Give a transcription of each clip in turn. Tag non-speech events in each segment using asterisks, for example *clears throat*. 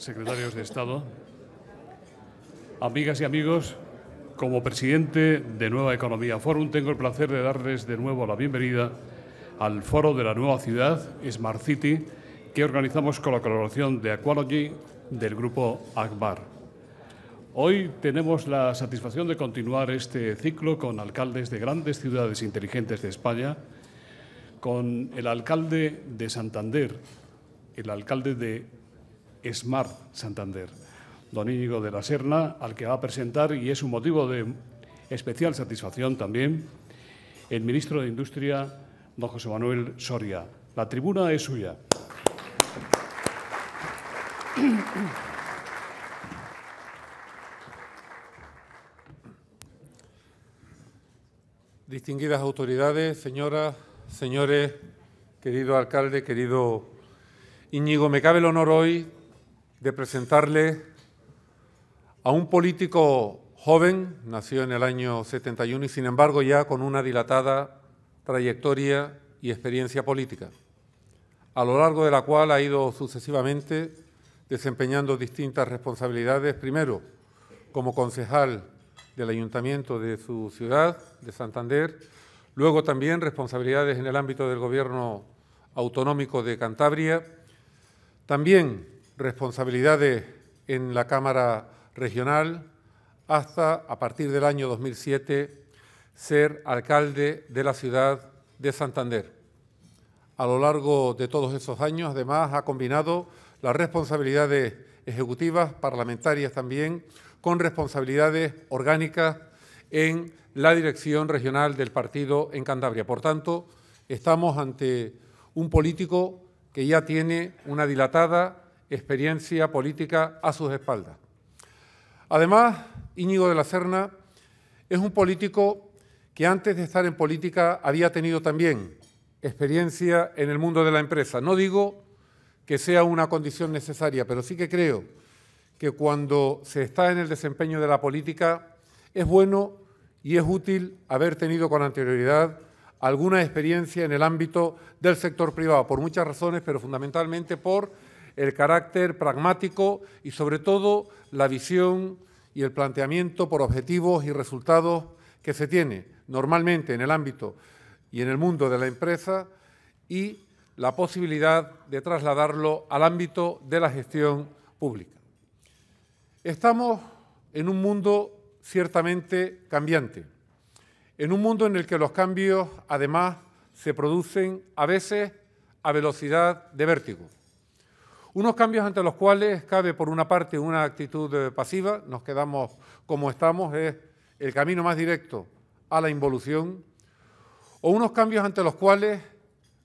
secretarios de Estado, amigas y amigos, como presidente de Nueva Economía Forum tengo el placer de darles de nuevo la bienvenida al foro de la nueva ciudad, Smart City, que organizamos con la colaboración de Aqualogy del grupo Akbar. Hoy tenemos la satisfacción de continuar este ciclo con alcaldes de grandes ciudades inteligentes de España, con el alcalde de Santander, el alcalde de Smart Santander. Don Íñigo de la Serna, al que va a presentar, y es un motivo de especial satisfacción también, el ministro de Industria, don José Manuel Soria. La tribuna es suya. Distinguidas autoridades, señoras, señores, querido alcalde, querido Íñigo, me cabe el honor hoy de presentarle a un político joven, nació en el año 71 y sin embargo ya con una dilatada trayectoria y experiencia política, a lo largo de la cual ha ido sucesivamente desempeñando distintas responsabilidades, primero como concejal del ayuntamiento de su ciudad, de Santander, luego también responsabilidades en el ámbito del gobierno autonómico de Cantabria, también responsabilidades en la Cámara Regional hasta, a partir del año 2007, ser alcalde de la ciudad de Santander. A lo largo de todos esos años, además, ha combinado las responsabilidades ejecutivas, parlamentarias también, con responsabilidades orgánicas en la dirección regional del partido en Candabria. Por tanto, estamos ante un político que ya tiene una dilatada experiencia política a sus espaldas. Además, Íñigo de la Serna es un político que antes de estar en política había tenido también experiencia en el mundo de la empresa. No digo que sea una condición necesaria, pero sí que creo que cuando se está en el desempeño de la política es bueno y es útil haber tenido con anterioridad alguna experiencia en el ámbito del sector privado, por muchas razones, pero fundamentalmente por el carácter pragmático y sobre todo la visión y el planteamiento por objetivos y resultados que se tiene normalmente en el ámbito y en el mundo de la empresa y la posibilidad de trasladarlo al ámbito de la gestión pública. Estamos en un mundo ciertamente cambiante, en un mundo en el que los cambios además se producen a veces a velocidad de vértigo. Unos cambios ante los cuales cabe, por una parte, una actitud eh, pasiva, nos quedamos como estamos, es el camino más directo a la involución, o unos cambios ante los cuales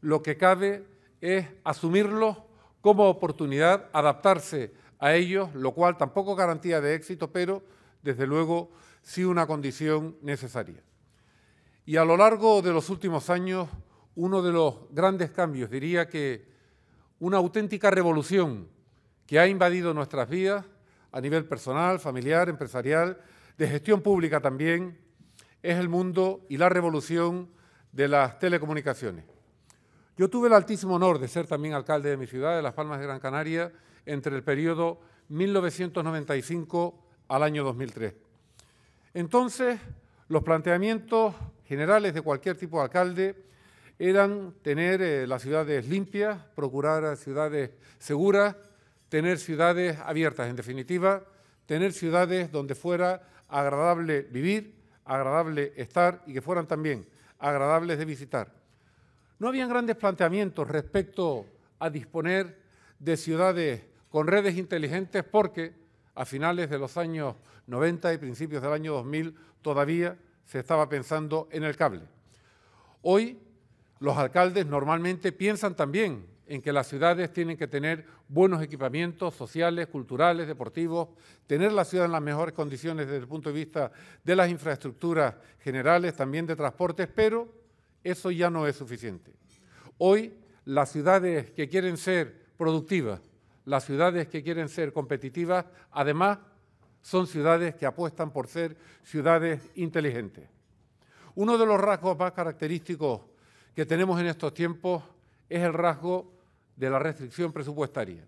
lo que cabe es asumirlos como oportunidad, adaptarse a ellos, lo cual tampoco garantía de éxito, pero desde luego sí una condición necesaria. Y a lo largo de los últimos años, uno de los grandes cambios, diría que una auténtica revolución que ha invadido nuestras vidas a nivel personal, familiar, empresarial, de gestión pública también, es el mundo y la revolución de las telecomunicaciones. Yo tuve el altísimo honor de ser también alcalde de mi ciudad, de Las Palmas de Gran Canaria, entre el periodo 1995 al año 2003. Entonces, los planteamientos generales de cualquier tipo de alcalde eran tener eh, las ciudades limpias, procurar ciudades seguras, tener ciudades abiertas, en definitiva, tener ciudades donde fuera agradable vivir, agradable estar y que fueran también agradables de visitar. No habían grandes planteamientos respecto a disponer de ciudades con redes inteligentes porque a finales de los años 90 y principios del año 2000 todavía se estaba pensando en el cable. Hoy los alcaldes normalmente piensan también en que las ciudades tienen que tener buenos equipamientos sociales, culturales, deportivos, tener la ciudad en las mejores condiciones desde el punto de vista de las infraestructuras generales, también de transportes, pero eso ya no es suficiente. Hoy las ciudades que quieren ser productivas, las ciudades que quieren ser competitivas, además son ciudades que apuestan por ser ciudades inteligentes. Uno de los rasgos más característicos que tenemos en estos tiempos es el rasgo de la restricción presupuestaria.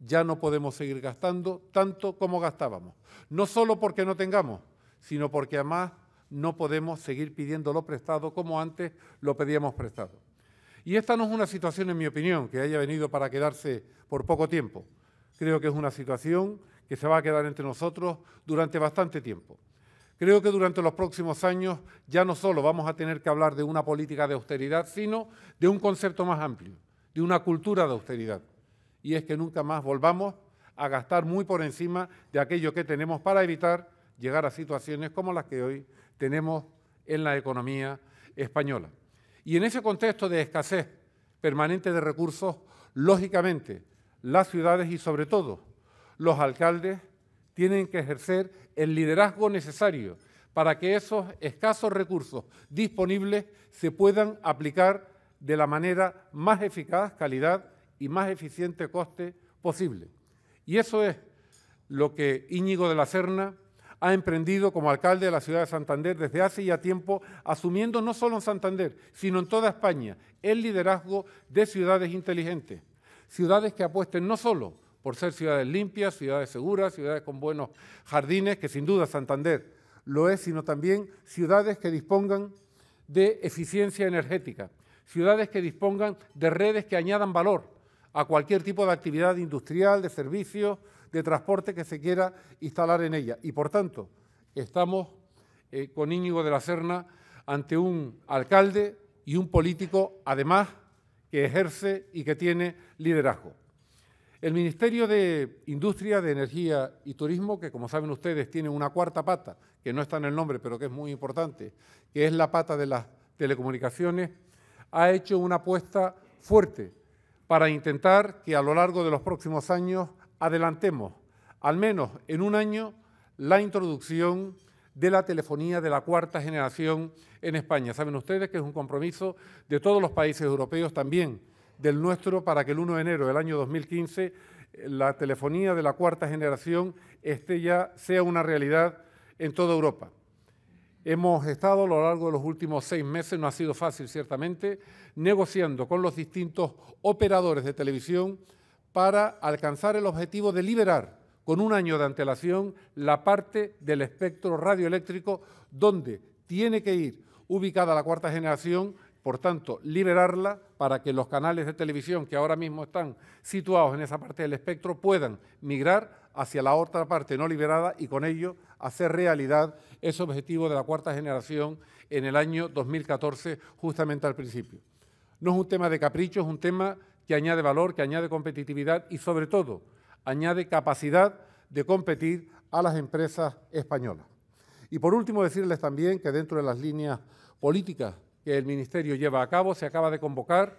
Ya no podemos seguir gastando tanto como gastábamos, no solo porque no tengamos, sino porque además no podemos seguir lo prestado como antes lo pedíamos prestado. Y esta no es una situación, en mi opinión, que haya venido para quedarse por poco tiempo. Creo que es una situación que se va a quedar entre nosotros durante bastante tiempo. Creo que durante los próximos años ya no solo vamos a tener que hablar de una política de austeridad, sino de un concepto más amplio, de una cultura de austeridad. Y es que nunca más volvamos a gastar muy por encima de aquello que tenemos para evitar llegar a situaciones como las que hoy tenemos en la economía española. Y en ese contexto de escasez permanente de recursos, lógicamente, las ciudades y sobre todo los alcaldes tienen que ejercer el liderazgo necesario para que esos escasos recursos disponibles se puedan aplicar de la manera más eficaz, calidad y más eficiente coste posible. Y eso es lo que Íñigo de la Serna ha emprendido como alcalde de la ciudad de Santander desde hace ya tiempo, asumiendo no solo en Santander, sino en toda España, el liderazgo de ciudades inteligentes, ciudades que apuesten no solo por ser ciudades limpias, ciudades seguras, ciudades con buenos jardines, que sin duda Santander lo es, sino también ciudades que dispongan de eficiencia energética, ciudades que dispongan de redes que añadan valor a cualquier tipo de actividad industrial, de servicios, de transporte que se quiera instalar en ella. Y por tanto, estamos eh, con Íñigo de la Serna ante un alcalde y un político, además, que ejerce y que tiene liderazgo. El Ministerio de Industria, de Energía y Turismo, que como saben ustedes tiene una cuarta pata, que no está en el nombre, pero que es muy importante, que es la pata de las telecomunicaciones, ha hecho una apuesta fuerte para intentar que a lo largo de los próximos años adelantemos, al menos en un año, la introducción de la telefonía de la cuarta generación en España. Saben ustedes que es un compromiso de todos los países europeos también del nuestro para que el 1 de enero del año 2015 eh, la telefonía de la cuarta generación esté ya, sea una realidad en toda Europa. Hemos estado a lo largo de los últimos seis meses, no ha sido fácil ciertamente, negociando con los distintos operadores de televisión para alcanzar el objetivo de liberar con un año de antelación la parte del espectro radioeléctrico donde tiene que ir ubicada la cuarta generación por tanto, liberarla para que los canales de televisión que ahora mismo están situados en esa parte del espectro puedan migrar hacia la otra parte no liberada y con ello hacer realidad ese objetivo de la cuarta generación en el año 2014, justamente al principio. No es un tema de capricho, es un tema que añade valor, que añade competitividad y sobre todo añade capacidad de competir a las empresas españolas. Y por último decirles también que dentro de las líneas políticas que el Ministerio lleva a cabo. Se acaba de convocar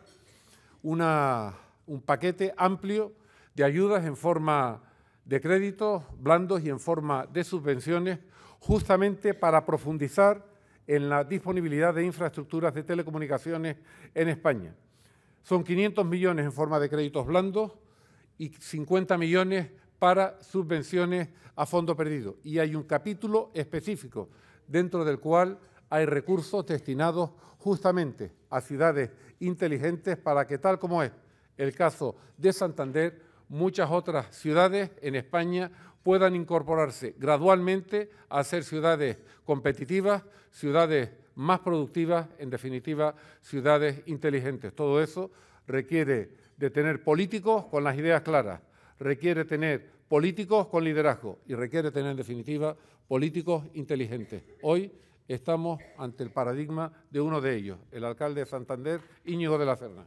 un paquete amplio de ayudas en forma de créditos blandos y en forma de subvenciones, justamente para profundizar en la disponibilidad de infraestructuras de telecomunicaciones en España. Son 500 millones en forma de créditos blandos y 50 millones para subvenciones a fondo perdido. Y hay un capítulo específico dentro del cual hay recursos destinados justamente a ciudades inteligentes para que, tal como es el caso de Santander, muchas otras ciudades en España puedan incorporarse gradualmente a ser ciudades competitivas, ciudades más productivas, en definitiva, ciudades inteligentes. Todo eso requiere de tener políticos con las ideas claras, requiere tener políticos con liderazgo y requiere tener, en definitiva, políticos inteligentes. Hoy Estamos ante el paradigma de uno de ellos, el alcalde de Santander, Íñigo de la Ferna.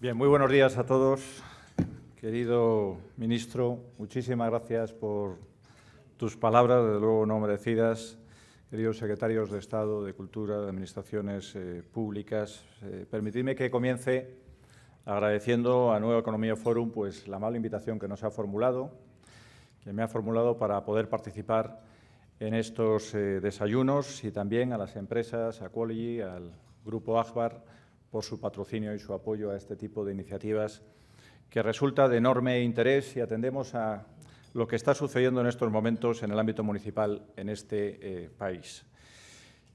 Bien, muy buenos días a todos. Querido ministro, muchísimas gracias por tus palabras, desde luego no merecidas, queridos secretarios de Estado, de Cultura, de Administraciones eh, Públicas, eh, permitidme que comience agradeciendo a Nueva Economía Forum pues, la mala invitación que nos ha formulado, que me ha formulado para poder participar en estos eh, desayunos y también a las empresas, a y al Grupo Akbar, por su patrocinio y su apoyo a este tipo de iniciativas que resulta de enorme interés y atendemos a lo que está sucediendo en estos momentos en el ámbito municipal en este eh, país.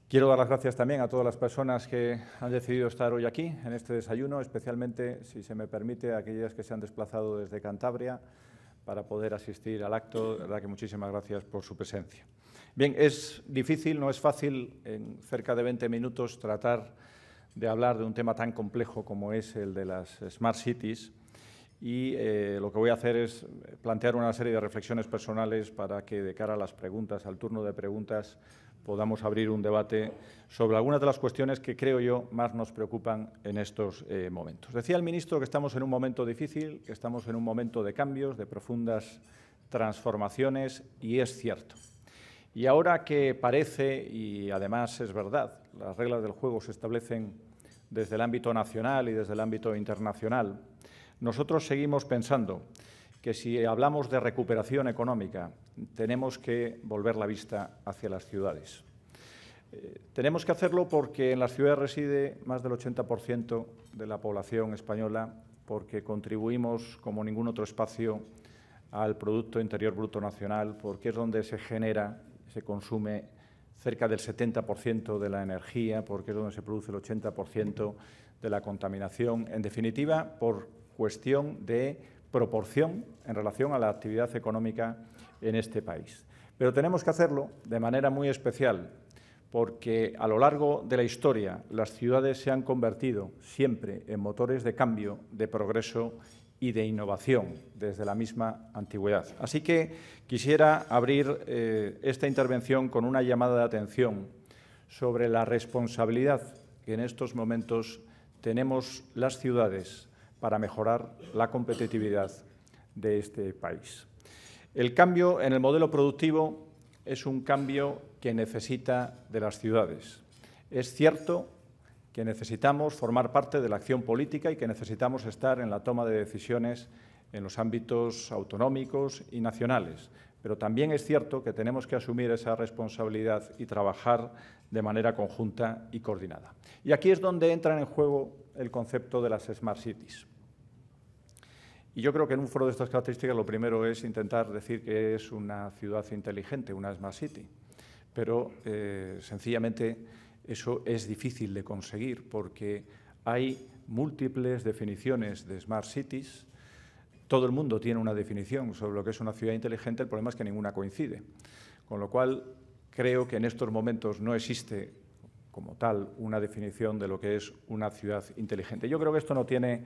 Quiero dar las gracias también a todas las personas que han decidido estar hoy aquí en este desayuno, especialmente, si se me permite, a aquellas que se han desplazado desde Cantabria para poder asistir al acto. verdad que muchísimas gracias por su presencia. Bien, es difícil, no es fácil en cerca de 20 minutos tratar de hablar de un tema tan complejo como es el de las Smart Cities, y eh, lo que voy a hacer es eh, plantear una serie de reflexiones personales para que de cara a las preguntas, al turno de preguntas, podamos abrir un debate sobre algunas de las cuestiones que creo yo más nos preocupan en estos eh, momentos. Decía el ministro que estamos en un momento difícil, que estamos en un momento de cambios, de profundas transformaciones y es cierto. Y ahora que parece, y además es verdad, las reglas del juego se establecen desde el ámbito nacional y desde el ámbito internacional, nosotros seguimos pensando que si hablamos de recuperación económica, tenemos que volver la vista hacia las ciudades. Eh, tenemos que hacerlo porque en las ciudades reside más del 80% de la población española, porque contribuimos como ningún otro espacio al Producto Interior Bruto Nacional, porque es donde se genera, se consume cerca del 70% de la energía, porque es donde se produce el 80% de la contaminación. En definitiva, por cuestión de proporción en relación a la actividad económica en este país. Pero tenemos que hacerlo de manera muy especial, porque a lo largo de la historia las ciudades se han convertido siempre en motores de cambio, de progreso y de innovación desde la misma antigüedad. Así que quisiera abrir eh, esta intervención con una llamada de atención sobre la responsabilidad que en estos momentos tenemos las ciudades para mejorar la competitividad de este país. El cambio en el modelo productivo es un cambio que necesita de las ciudades. Es cierto que necesitamos formar parte de la acción política y que necesitamos estar en la toma de decisiones en los ámbitos autonómicos y nacionales. Pero también es cierto que tenemos que asumir esa responsabilidad y trabajar de manera conjunta y coordinada. Y aquí es donde entra en juego el concepto de las Smart Cities. Y yo creo que en un foro de estas características lo primero es intentar decir que es una ciudad inteligente, una Smart City. Pero eh, sencillamente eso es difícil de conseguir porque hay múltiples definiciones de Smart Cities. Todo el mundo tiene una definición sobre lo que es una ciudad inteligente, el problema es que ninguna coincide. Con lo cual, creo que en estos momentos no existe como tal una definición de lo que es una ciudad inteligente. Yo creo que esto no tiene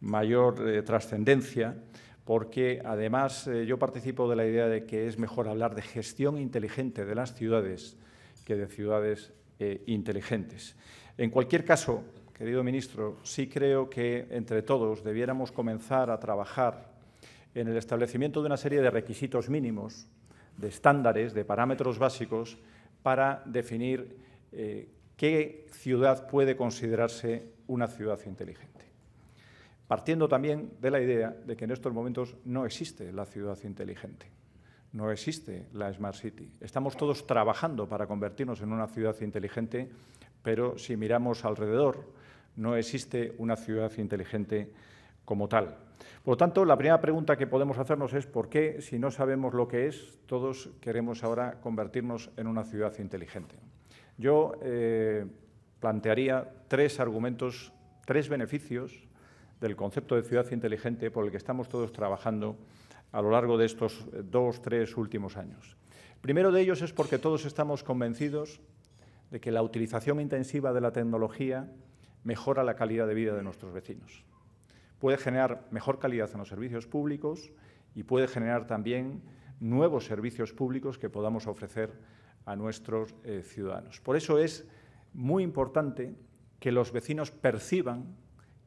mayor eh, trascendencia, porque además eh, yo participo de la idea de que es mejor hablar de gestión inteligente de las ciudades que de ciudades eh, inteligentes. En cualquier caso, querido ministro, sí creo que entre todos debiéramos comenzar a trabajar en el establecimiento de una serie de requisitos mínimos, de estándares, de parámetros básicos, para definir qué ciudad puede considerarse una ciudad inteligente partiendo también de la idea de que en estos momentos no existe la ciudad inteligente, no existe la Smart City. Estamos todos trabajando para convertirnos en una ciudad inteligente, pero si miramos alrededor, no existe una ciudad inteligente como tal. Por lo tanto, la primera pregunta que podemos hacernos es por qué, si no sabemos lo que es, todos queremos ahora convertirnos en una ciudad inteligente. Yo eh, plantearía tres argumentos, tres beneficios del concepto de ciudad inteligente por el que estamos todos trabajando a lo largo de estos dos, tres últimos años. primero de ellos es porque todos estamos convencidos de que la utilización intensiva de la tecnología mejora la calidad de vida de nuestros vecinos. Puede generar mejor calidad en los servicios públicos y puede generar también nuevos servicios públicos que podamos ofrecer a nuestros eh, ciudadanos. Por eso es muy importante que los vecinos perciban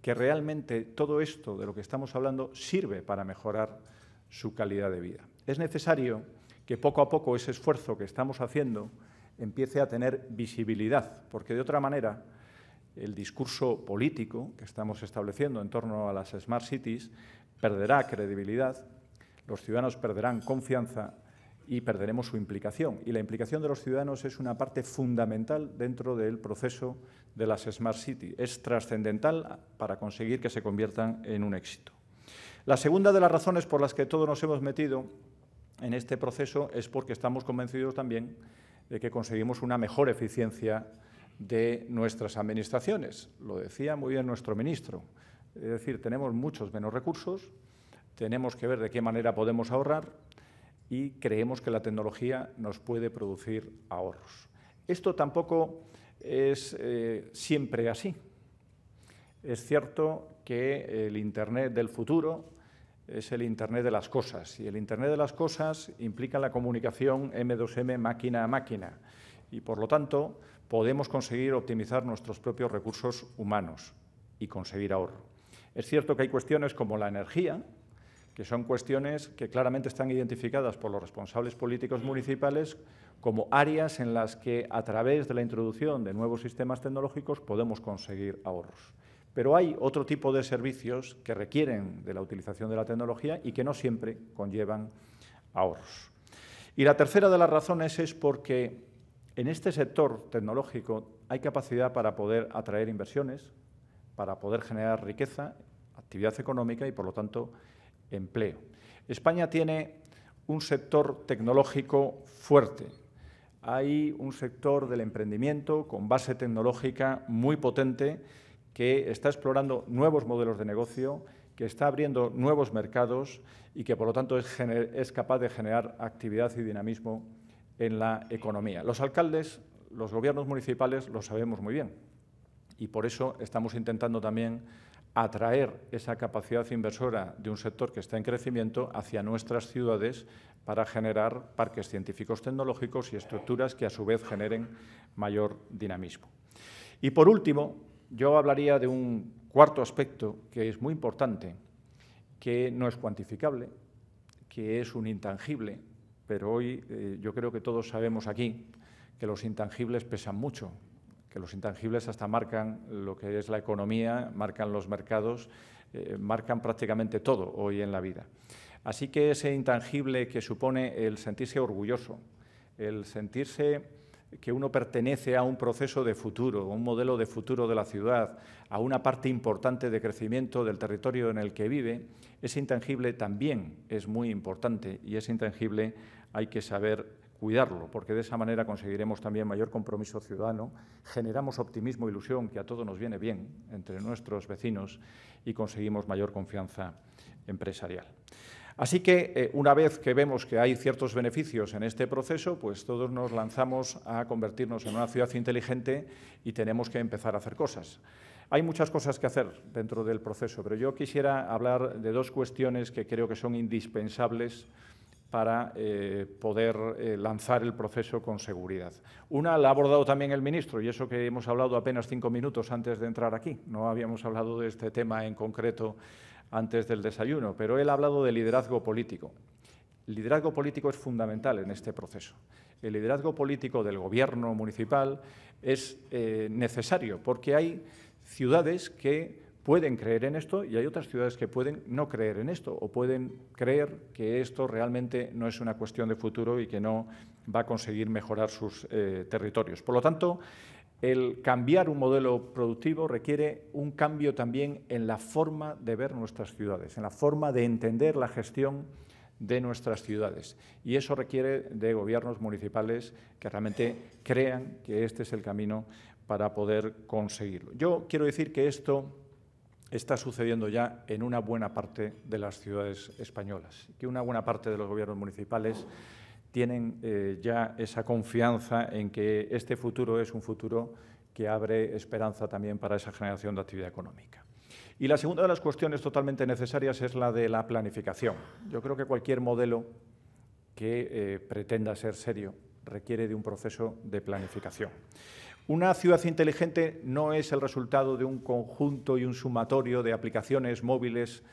que realmente todo esto de lo que estamos hablando sirve para mejorar su calidad de vida. Es necesario que poco a poco ese esfuerzo que estamos haciendo empiece a tener visibilidad, porque de otra manera el discurso político que estamos estableciendo en torno a las Smart Cities perderá credibilidad, los ciudadanos perderán confianza y perderemos su implicación. Y la implicación de los ciudadanos es una parte fundamental dentro del proceso de las Smart City. Es trascendental para conseguir que se conviertan en un éxito. La segunda de las razones por las que todos nos hemos metido en este proceso es porque estamos convencidos también de que conseguimos una mejor eficiencia de nuestras administraciones. Lo decía muy bien nuestro ministro. Es decir, tenemos muchos menos recursos, tenemos que ver de qué manera podemos ahorrar y creemos que la tecnología nos puede producir ahorros. Esto tampoco es eh, siempre así. Es cierto que el Internet del futuro es el Internet de las cosas y el Internet de las cosas implica la comunicación M2M máquina a máquina y por lo tanto podemos conseguir optimizar nuestros propios recursos humanos y conseguir ahorro. Es cierto que hay cuestiones como la energía, que son cuestiones que claramente están identificadas por los responsables políticos municipales como áreas en las que a través de la introducción de nuevos sistemas tecnológicos podemos conseguir ahorros. Pero hay otro tipo de servicios que requieren de la utilización de la tecnología y que no siempre conllevan ahorros. Y la tercera de las razones es porque en este sector tecnológico hay capacidad para poder atraer inversiones, para poder generar riqueza, actividad económica y, por lo tanto, empleo. España tiene un sector tecnológico fuerte. Hay un sector del emprendimiento con base tecnológica muy potente que está explorando nuevos modelos de negocio, que está abriendo nuevos mercados y que, por lo tanto, es, es capaz de generar actividad y dinamismo en la economía. Los alcaldes, los gobiernos municipales lo sabemos muy bien y por eso estamos intentando también atraer esa capacidad inversora de un sector que está en crecimiento hacia nuestras ciudades para generar parques científicos tecnológicos y estructuras que a su vez generen mayor dinamismo. Y por último, yo hablaría de un cuarto aspecto que es muy importante, que no es cuantificable, que es un intangible, pero hoy eh, yo creo que todos sabemos aquí que los intangibles pesan mucho que los intangibles hasta marcan lo que es la economía, marcan los mercados, eh, marcan prácticamente todo hoy en la vida. Así que ese intangible que supone el sentirse orgulloso, el sentirse que uno pertenece a un proceso de futuro, un modelo de futuro de la ciudad, a una parte importante de crecimiento del territorio en el que vive, ese intangible también es muy importante y ese intangible hay que saber cuidarlo, porque de esa manera conseguiremos también mayor compromiso ciudadano, generamos optimismo, e ilusión, que a todos nos viene bien entre nuestros vecinos y conseguimos mayor confianza empresarial. Así que eh, una vez que vemos que hay ciertos beneficios en este proceso, pues todos nos lanzamos a convertirnos en una ciudad inteligente y tenemos que empezar a hacer cosas. Hay muchas cosas que hacer dentro del proceso, pero yo quisiera hablar de dos cuestiones que creo que son indispensables para eh, poder eh, lanzar el proceso con seguridad. Una la ha abordado también el ministro, y eso que hemos hablado apenas cinco minutos antes de entrar aquí. No habíamos hablado de este tema en concreto antes del desayuno, pero él ha hablado de liderazgo político. El liderazgo político es fundamental en este proceso. El liderazgo político del gobierno municipal es eh, necesario porque hay ciudades que pueden creer en esto y hay otras ciudades que pueden no creer en esto o pueden creer que esto realmente no es una cuestión de futuro y que no va a conseguir mejorar sus eh, territorios. Por lo tanto, el cambiar un modelo productivo requiere un cambio también en la forma de ver nuestras ciudades, en la forma de entender la gestión de nuestras ciudades. Y eso requiere de gobiernos municipales que realmente crean que este es el camino para poder conseguirlo. Yo quiero decir que esto está sucediendo ya en una buena parte de las ciudades españolas, que una buena parte de los gobiernos municipales tienen eh, ya esa confianza en que este futuro es un futuro que abre esperanza también para esa generación de actividad económica. Y la segunda de las cuestiones totalmente necesarias es la de la planificación. Yo creo que cualquier modelo que eh, pretenda ser serio requiere de un proceso de planificación. Una ciudad inteligente no es el resultado de un conjunto y un sumatorio de aplicaciones móviles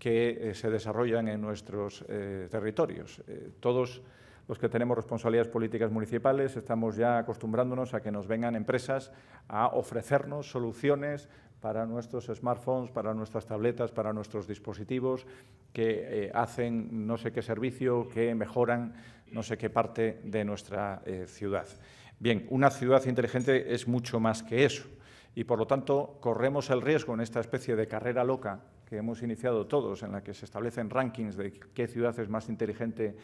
que eh, se desarrollan en nuestros eh, territorios. Eh, todos los que tenemos responsabilidades políticas municipales estamos ya acostumbrándonos a que nos vengan empresas a ofrecernos soluciones para nuestros smartphones, para nuestras tabletas, para nuestros dispositivos, que hacen no sé qué servicio, que mejoran no sé qué parte de nuestra ciudad. Bien, una ciudad inteligente es mucho más que eso y, por lo tanto, corremos el riesgo en esta especie de carrera loca que hemos iniciado todos, en la que se establecen rankings de qué ciudad es más inteligente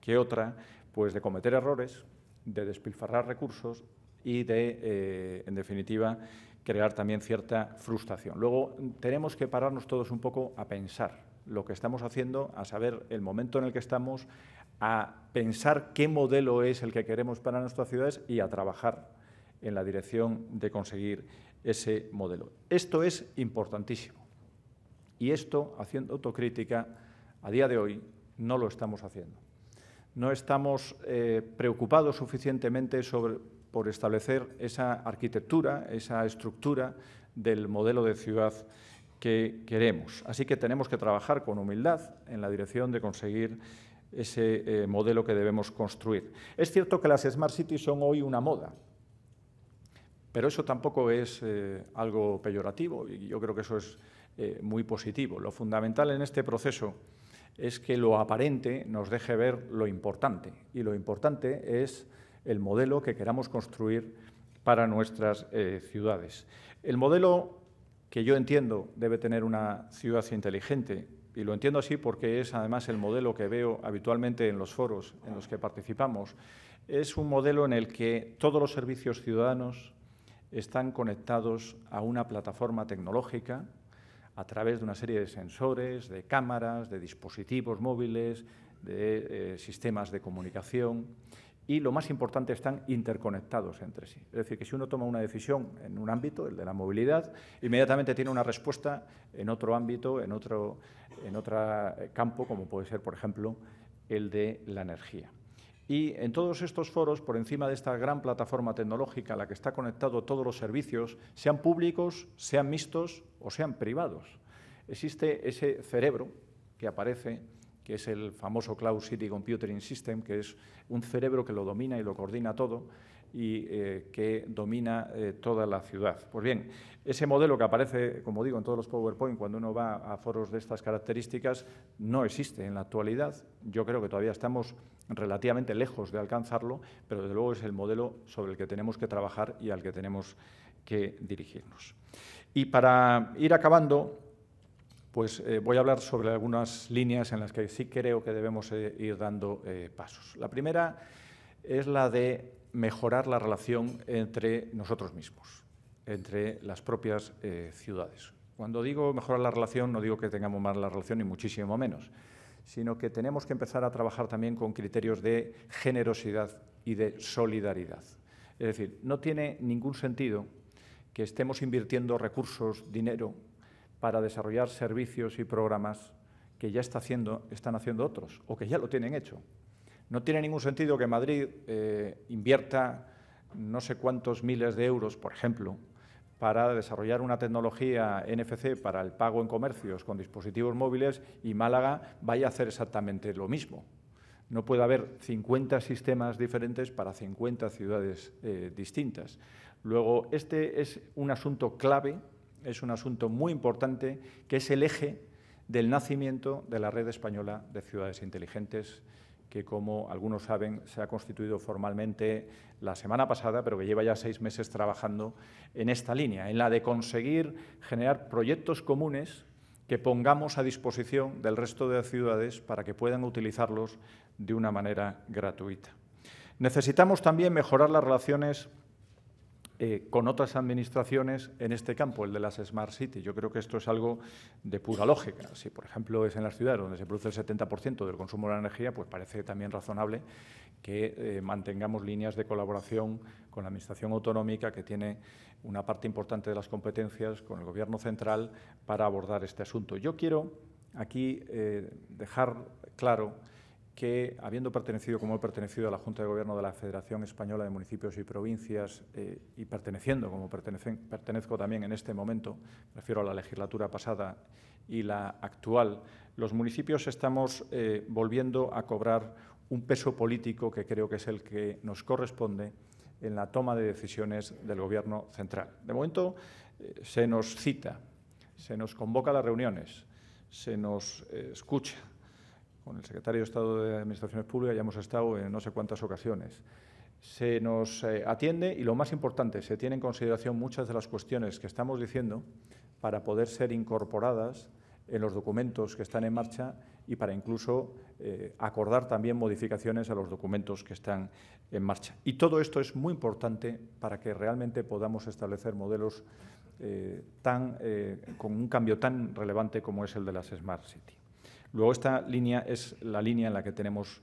que otra, pues de cometer errores, de despilfarrar recursos y de, eh, en definitiva, crear también cierta frustración. Luego, tenemos que pararnos todos un poco a pensar lo que estamos haciendo, a saber el momento en el que estamos, a pensar qué modelo es el que queremos para nuestras ciudades y a trabajar en la dirección de conseguir ese modelo. Esto es importantísimo. Y esto, haciendo autocrítica, a día de hoy no lo estamos haciendo. No estamos eh, preocupados suficientemente por establecer esa arquitectura, esa estructura del modelo de ciudad que queremos. Así que tenemos que trabajar con humildad en la dirección de conseguir ese eh, modelo que debemos construir. Es cierto que las Smart Cities son hoy una moda, pero eso tampoco es eh, algo peyorativo y yo creo que eso es eh, muy positivo. Lo fundamental en este proceso es que lo aparente nos deje ver lo importante y lo importante es el modelo que queramos construir para nuestras ciudades. El modelo que yo entiendo debe tener una ciudad inteligente. Y lo entiendo así porque es además el modelo que veo habitualmente en los foros en los que participamos. Es un modelo en el que todos los servicios ciudadanos están conectados a una plataforma tecnológica a través de una serie de sensores, de cámaras, de dispositivos móviles, de eh, sistemas de comunicación y lo más importante, están interconectados entre sí. Es decir, que si uno toma una decisión en un ámbito, el de la movilidad, inmediatamente tiene una respuesta en otro ámbito, en otro, en eh, campo, como puede ser, por ejemplo, el de la energía. Y en todos estos foros, por encima de esta gran plataforma tecnológica a la que están conectados todos los servicios, sean públicos, sean mixtos o sean privados, existe ese cerebro que aparece que es el famoso Cloud City Computing System, que es un cerebro que lo domina y lo coordina todo y eh, que domina eh, toda la ciudad. Pues bien, ese modelo que aparece, como digo, en todos los PowerPoint cuando uno va a foros de estas características, no existe en la actualidad. Yo creo que todavía estamos relativamente lejos de alcanzarlo, pero desde luego es el modelo sobre el que tenemos que trabajar y al que tenemos que dirigirnos. Y para ir acabando, pues eh, voy a hablar sobre algunas líneas en las que sí creo que debemos eh, ir dando eh, pasos. La primera es la de mejorar la relación entre nosotros mismos, entre las propias ciudades. Cuando digo mejorar la relación, no digo que tengamos más la relación, ni muchísimo menos, sino que tenemos que empezar a trabajar también con criterios de generosidad y de solidaridad. Es decir, no tiene ningún sentido que estemos invirtiendo recursos, dinero, para desarrollar servicios y programas que ya están haciendo otros o que ya lo tienen hecho. No tiene ningún sentido que Madrid eh, invierta no sé cuántos miles de euros, por ejemplo, para desarrollar una tecnología NFC para el pago en comercios con dispositivos móviles y Málaga vaya a hacer exactamente lo mismo. No puede haber 50 sistemas diferentes para 50 ciudades eh, distintas. Luego, este es un asunto clave es un asunto muy importante que es el eje del nacimiento de la Red Española de Ciudades Inteligentes, que como algunos saben se ha constituido formalmente la semana pasada, pero que lleva ya seis meses trabajando en esta línea, en la de conseguir generar proyectos comunes que pongamos a disposición del resto de ciudades para que puedan utilizarlos de una manera gratuita. Necesitamos también mejorar las relaciones eh, con otras administraciones en este campo, el de las Smart City. Yo creo que esto es algo de pura lógica. Si, por ejemplo, es en las ciudades donde se produce el 70% del consumo de la energía, pues parece también razonable que eh, mantengamos líneas de colaboración con la Administración Autonómica, que tiene una parte importante de las competencias, con el Gobierno Central, para abordar este asunto. Yo quiero aquí eh, dejar claro que, habiendo pertenecido, como he pertenecido a la Junta de Gobierno de la Federación Española de Municipios y Provincias eh, y perteneciendo, como pertenezco también en este momento, me refiero a la legislatura pasada y la actual, los municipios estamos eh, volviendo a cobrar un peso político que creo que es el que nos corresponde en la toma de decisiones del Gobierno central. De momento eh, se nos cita, se nos convoca a las reuniones, se nos escucha, con el secretario de Estado de Administraciones Públicas ya hemos estado en no sé cuántas ocasiones. Se nos eh, atiende y lo más importante, se tiene en consideración muchas de las cuestiones que estamos diciendo para poder ser incorporadas en los documentos que están en marcha y para incluso eh, acordar también modificaciones a los documentos que están en marcha. Y todo esto es muy importante para que realmente podamos establecer modelos eh, tan, con un cambio tan relevante como es el de las Smart City. Luego esta línea es la línea en la que tenemos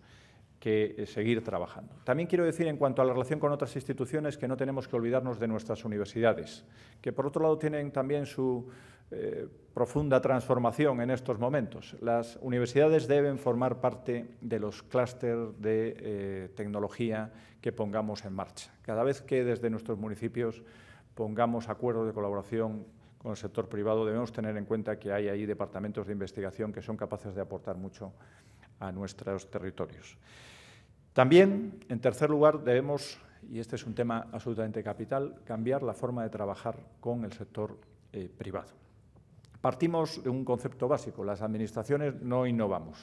que eh, seguir trabajando. También quiero decir en cuanto a la relación con otras instituciones que no tenemos que olvidarnos de nuestras universidades, que por otro lado tienen también su eh, profunda transformación en estos momentos. Las universidades deben formar parte de los clústeres de eh, tecnología que pongamos en marcha. Cada vez que desde nuestros municipios pongamos acuerdos de colaboración con el sector privado, debemos tener en cuenta que hay ahí departamentos de investigación que son capaces de aportar mucho a nuestros territorios. También, en tercer lugar, debemos, y este es un tema absolutamente capital, cambiar la forma de trabajar con el sector eh, privado. Partimos de un concepto básico, las administraciones no innovamos,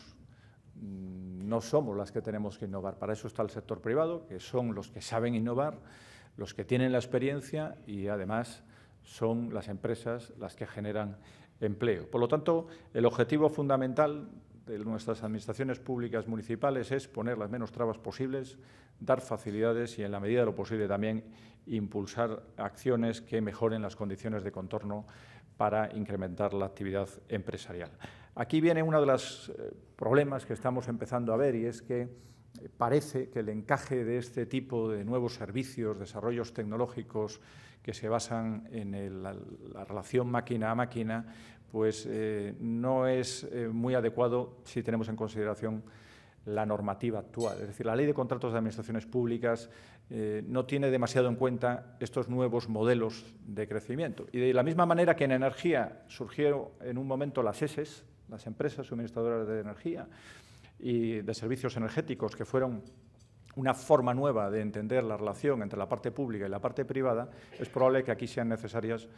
mm, no somos las que tenemos que innovar, para eso está el sector privado, que son los que saben innovar, los que tienen la experiencia y además son las empresas las que generan empleo. Por lo tanto, el objetivo fundamental de nuestras administraciones públicas municipales es poner las menos trabas posibles, dar facilidades y, en la medida de lo posible, también impulsar acciones que mejoren las condiciones de contorno para incrementar la actividad empresarial. Aquí viene uno de los eh, problemas que estamos empezando a ver y es que parece que el encaje de este tipo de nuevos servicios, desarrollos tecnológicos que se basan en la, relación máquina a máquina, pues eh, no es eh, muy adecuado si tenemos en consideración la normativa actual. Es decir, la ley de contratos de administraciones públicas eh, no tiene demasiado en cuenta estos nuevos modelos de crecimiento. Y de la misma manera que en energía surgieron en un momento las ESES, e las empresas suministradoras de energía, y de servicios energéticos que fueron una forma nueva de entender la relación entre la parte pública y la parte privada, es probable que aquí sean necesarias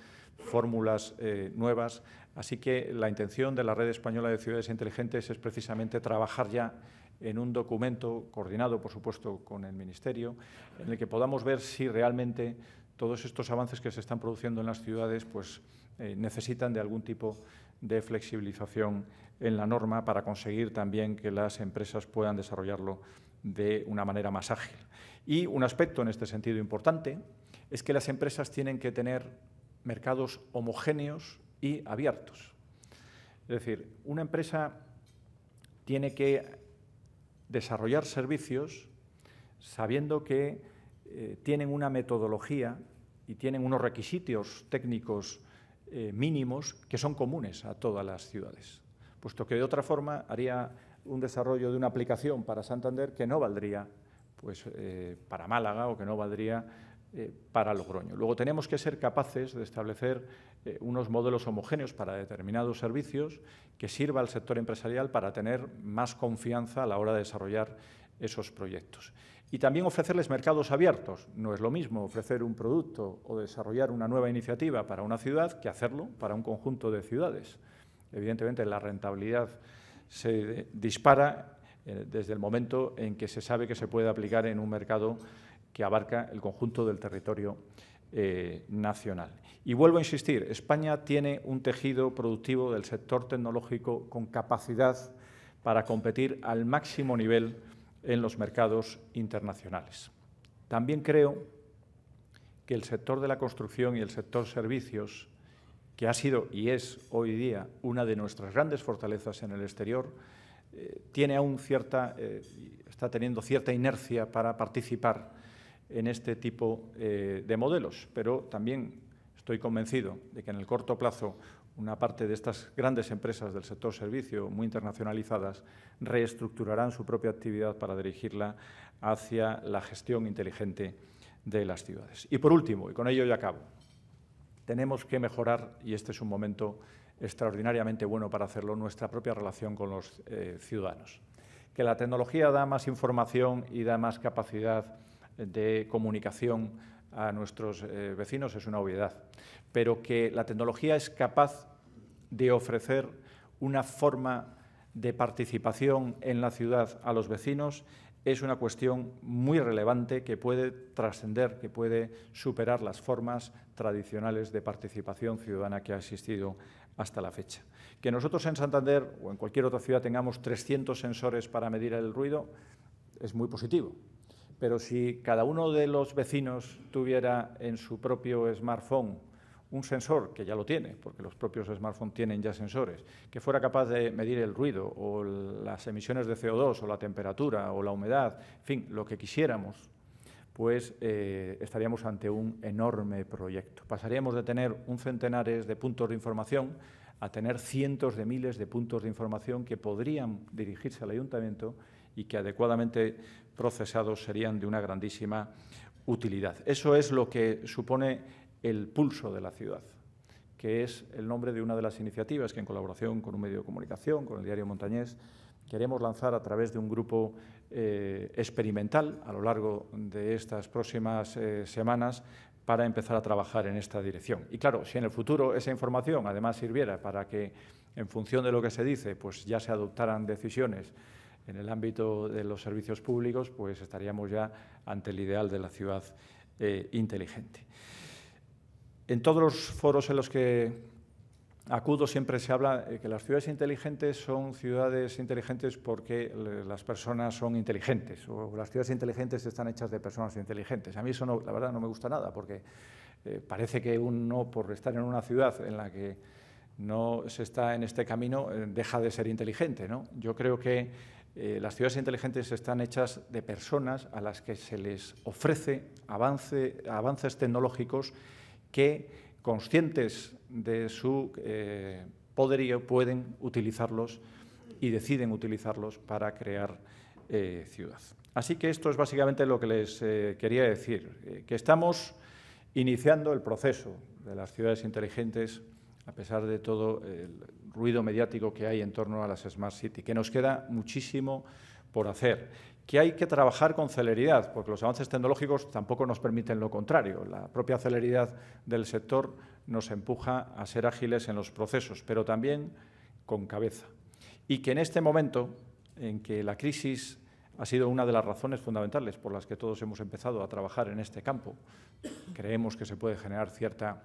fórmulas eh, nuevas. Así que la intención de la Red Española de Ciudades Inteligentes es precisamente trabajar ya en un documento coordinado, por supuesto, con el Ministerio, en el que podamos ver si realmente todos estos avances que se están produciendo en las ciudades pues, eh, necesitan de algún tipo de de flexibilización en la norma para conseguir también que las empresas puedan desarrollarlo de una manera más ágil. Y un aspecto en este sentido importante es que las empresas tienen que tener mercados homogéneos y abiertos. Es decir, una empresa tiene que desarrollar servicios sabiendo que eh, tienen una metodología y tienen unos requisitos técnicos eh, mínimos que son comunes a todas las ciudades, puesto que de otra forma haría un desarrollo de una aplicación para Santander que no valdría pues, eh, para Málaga o que no valdría eh, para Logroño. Luego tenemos que ser capaces de establecer unos modelos homogéneos para determinados servicios que sirva al sector empresarial para tener más confianza a la hora de desarrollar esos proyectos. Y también ofrecerles mercados abiertos. No es lo mismo ofrecer un producto o desarrollar una nueva iniciativa para una ciudad que hacerlo para un conjunto de ciudades. Evidentemente, la rentabilidad se dispara eh, desde el momento en que se sabe que se puede aplicar en un mercado que abarca el conjunto del territorio eh, nacional. Y vuelvo a insistir, España tiene un tejido productivo del sector tecnológico con capacidad para competir al máximo nivel en los mercados internacionales. También creo que el sector de la construcción y el sector servicios, que ha sido y es hoy día una de nuestras grandes fortalezas en el exterior, eh, tiene aún cierta, eh, está teniendo cierta inercia para participar en este tipo eh, de modelos, pero también estoy convencido de que en el corto plazo una parte de estas grandes empresas del sector servicio, muy internacionalizadas, reestructurarán su propia actividad para dirigirla hacia la gestión inteligente de las ciudades. Y por último, y con ello ya acabo, tenemos que mejorar, y este es un momento extraordinariamente bueno para hacerlo, nuestra propia relación con los eh, ciudadanos. Que la tecnología da más información y da más capacidad de comunicación a nuestros eh, vecinos es una obviedad pero que la tecnología es capaz de ofrecer una forma de participación en la ciudad a los vecinos es una cuestión muy relevante que puede trascender, que puede superar las formas tradicionales de participación ciudadana que ha existido hasta la fecha. Que nosotros en Santander o en cualquier otra ciudad tengamos 300 sensores para medir el ruido es muy positivo, pero si cada uno de los vecinos tuviera en su propio smartphone un sensor, que ya lo tiene, porque los propios smartphones tienen ya sensores, que fuera capaz de medir el ruido o las emisiones de CO2 o la temperatura o la humedad, en fin, lo que quisiéramos, pues eh, estaríamos ante un enorme proyecto. Pasaríamos de tener un centenares de puntos de información a tener cientos de miles de puntos de información que podrían dirigirse al ayuntamiento y que adecuadamente procesados serían de una grandísima utilidad. Eso es lo que supone el Pulso de la Ciudad, que es el nombre de una de las iniciativas que en colaboración con un medio de comunicación, con el diario Montañés, queremos lanzar a través de un grupo eh, experimental a lo largo de estas próximas eh, semanas para empezar a trabajar en esta dirección. Y claro, si en el futuro esa información además sirviera para que, en función de lo que se dice, pues ya se adoptaran decisiones en el ámbito de los servicios públicos, pues estaríamos ya ante el ideal de la ciudad eh, inteligente. En todos los foros en los que acudo siempre se habla eh, que las ciudades inteligentes son ciudades inteligentes porque las personas son inteligentes o las ciudades inteligentes están hechas de personas inteligentes. A mí eso, no, la verdad, no me gusta nada porque eh, parece que uno, por estar en una ciudad en la que no se está en este camino, eh, deja de ser inteligente. Yo creo que las ciudades inteligentes están hechas de personas a las que se les ofrece avances tecnológicos que, conscientes de su eh, poderío, pueden utilizarlos y deciden utilizarlos para crear eh, ciudad. Así que esto es básicamente lo que les eh, quería decir, que estamos iniciando el proceso de las ciudades inteligentes a pesar de todo el ruido mediático que hay en torno a las Smart City, que nos queda muchísimo por hacer, que hay que trabajar con celeridad, porque los avances tecnológicos tampoco nos permiten lo contrario. La propia celeridad del sector nos empuja a ser ágiles en los procesos, pero también con cabeza. Y que en este momento en que la crisis ha sido una de las razones fundamentales por las que todos hemos empezado a trabajar en este campo, creemos que se puede generar cierta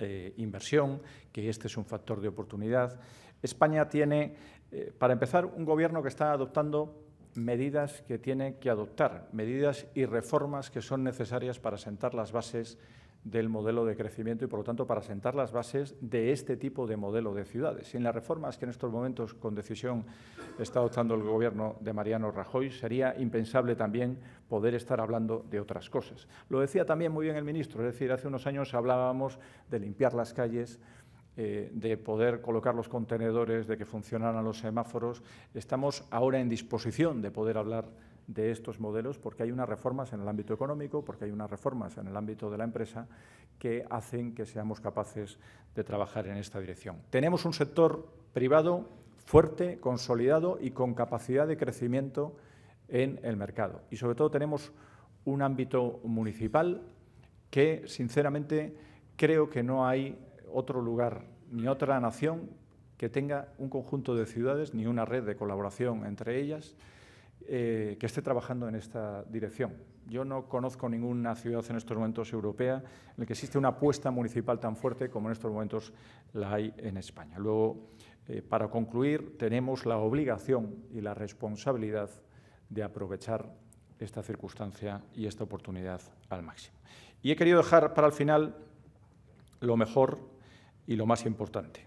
eh, inversión, que este es un factor de oportunidad. España tiene, eh, para empezar, un gobierno que está adoptando medidas que tiene que adoptar, medidas y reformas que son necesarias para sentar las bases del modelo de crecimiento y, por lo tanto, para sentar las bases de este tipo de modelo de ciudades. Sin las reformas que en estos momentos, con decisión, está adoptando el Gobierno de Mariano Rajoy, sería impensable también poder estar hablando de otras cosas. Lo decía también muy bien el ministro, es decir, hace unos años hablábamos de limpiar las calles, eh, de poder colocar los contenedores, de que funcionaran los semáforos. Estamos ahora en disposición de poder hablar de estos modelos porque hay unas reformas en el ámbito económico, porque hay unas reformas en el ámbito de la empresa que hacen que seamos capaces de trabajar en esta dirección. Tenemos un sector privado fuerte, consolidado y con capacidad de crecimiento en el mercado. Y sobre todo tenemos un ámbito municipal que, sinceramente, creo que no hay otro lugar ni otra nación que tenga un conjunto de ciudades ni una red de colaboración entre ellas eh, que esté trabajando en esta dirección. Yo no conozco ninguna ciudad en estos momentos europea en la que existe una apuesta municipal tan fuerte como en estos momentos la hay en España. Luego, eh, para concluir, tenemos la obligación y la responsabilidad de aprovechar esta circunstancia y esta oportunidad al máximo. Y he querido dejar para el final lo mejor y lo más importante.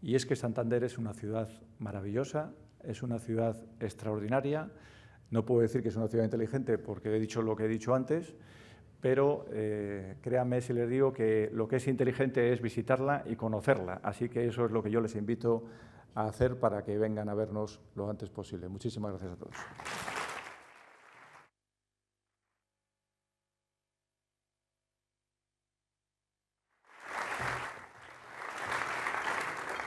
Y es que Santander es una ciudad maravillosa, es una ciudad extraordinaria. No puedo decir que es una ciudad inteligente porque he dicho lo que he dicho antes, pero eh, créanme si les digo que lo que es inteligente es visitarla y conocerla. Así que eso es lo que yo les invito a hacer para que vengan a vernos lo antes posible. Muchísimas gracias a todos.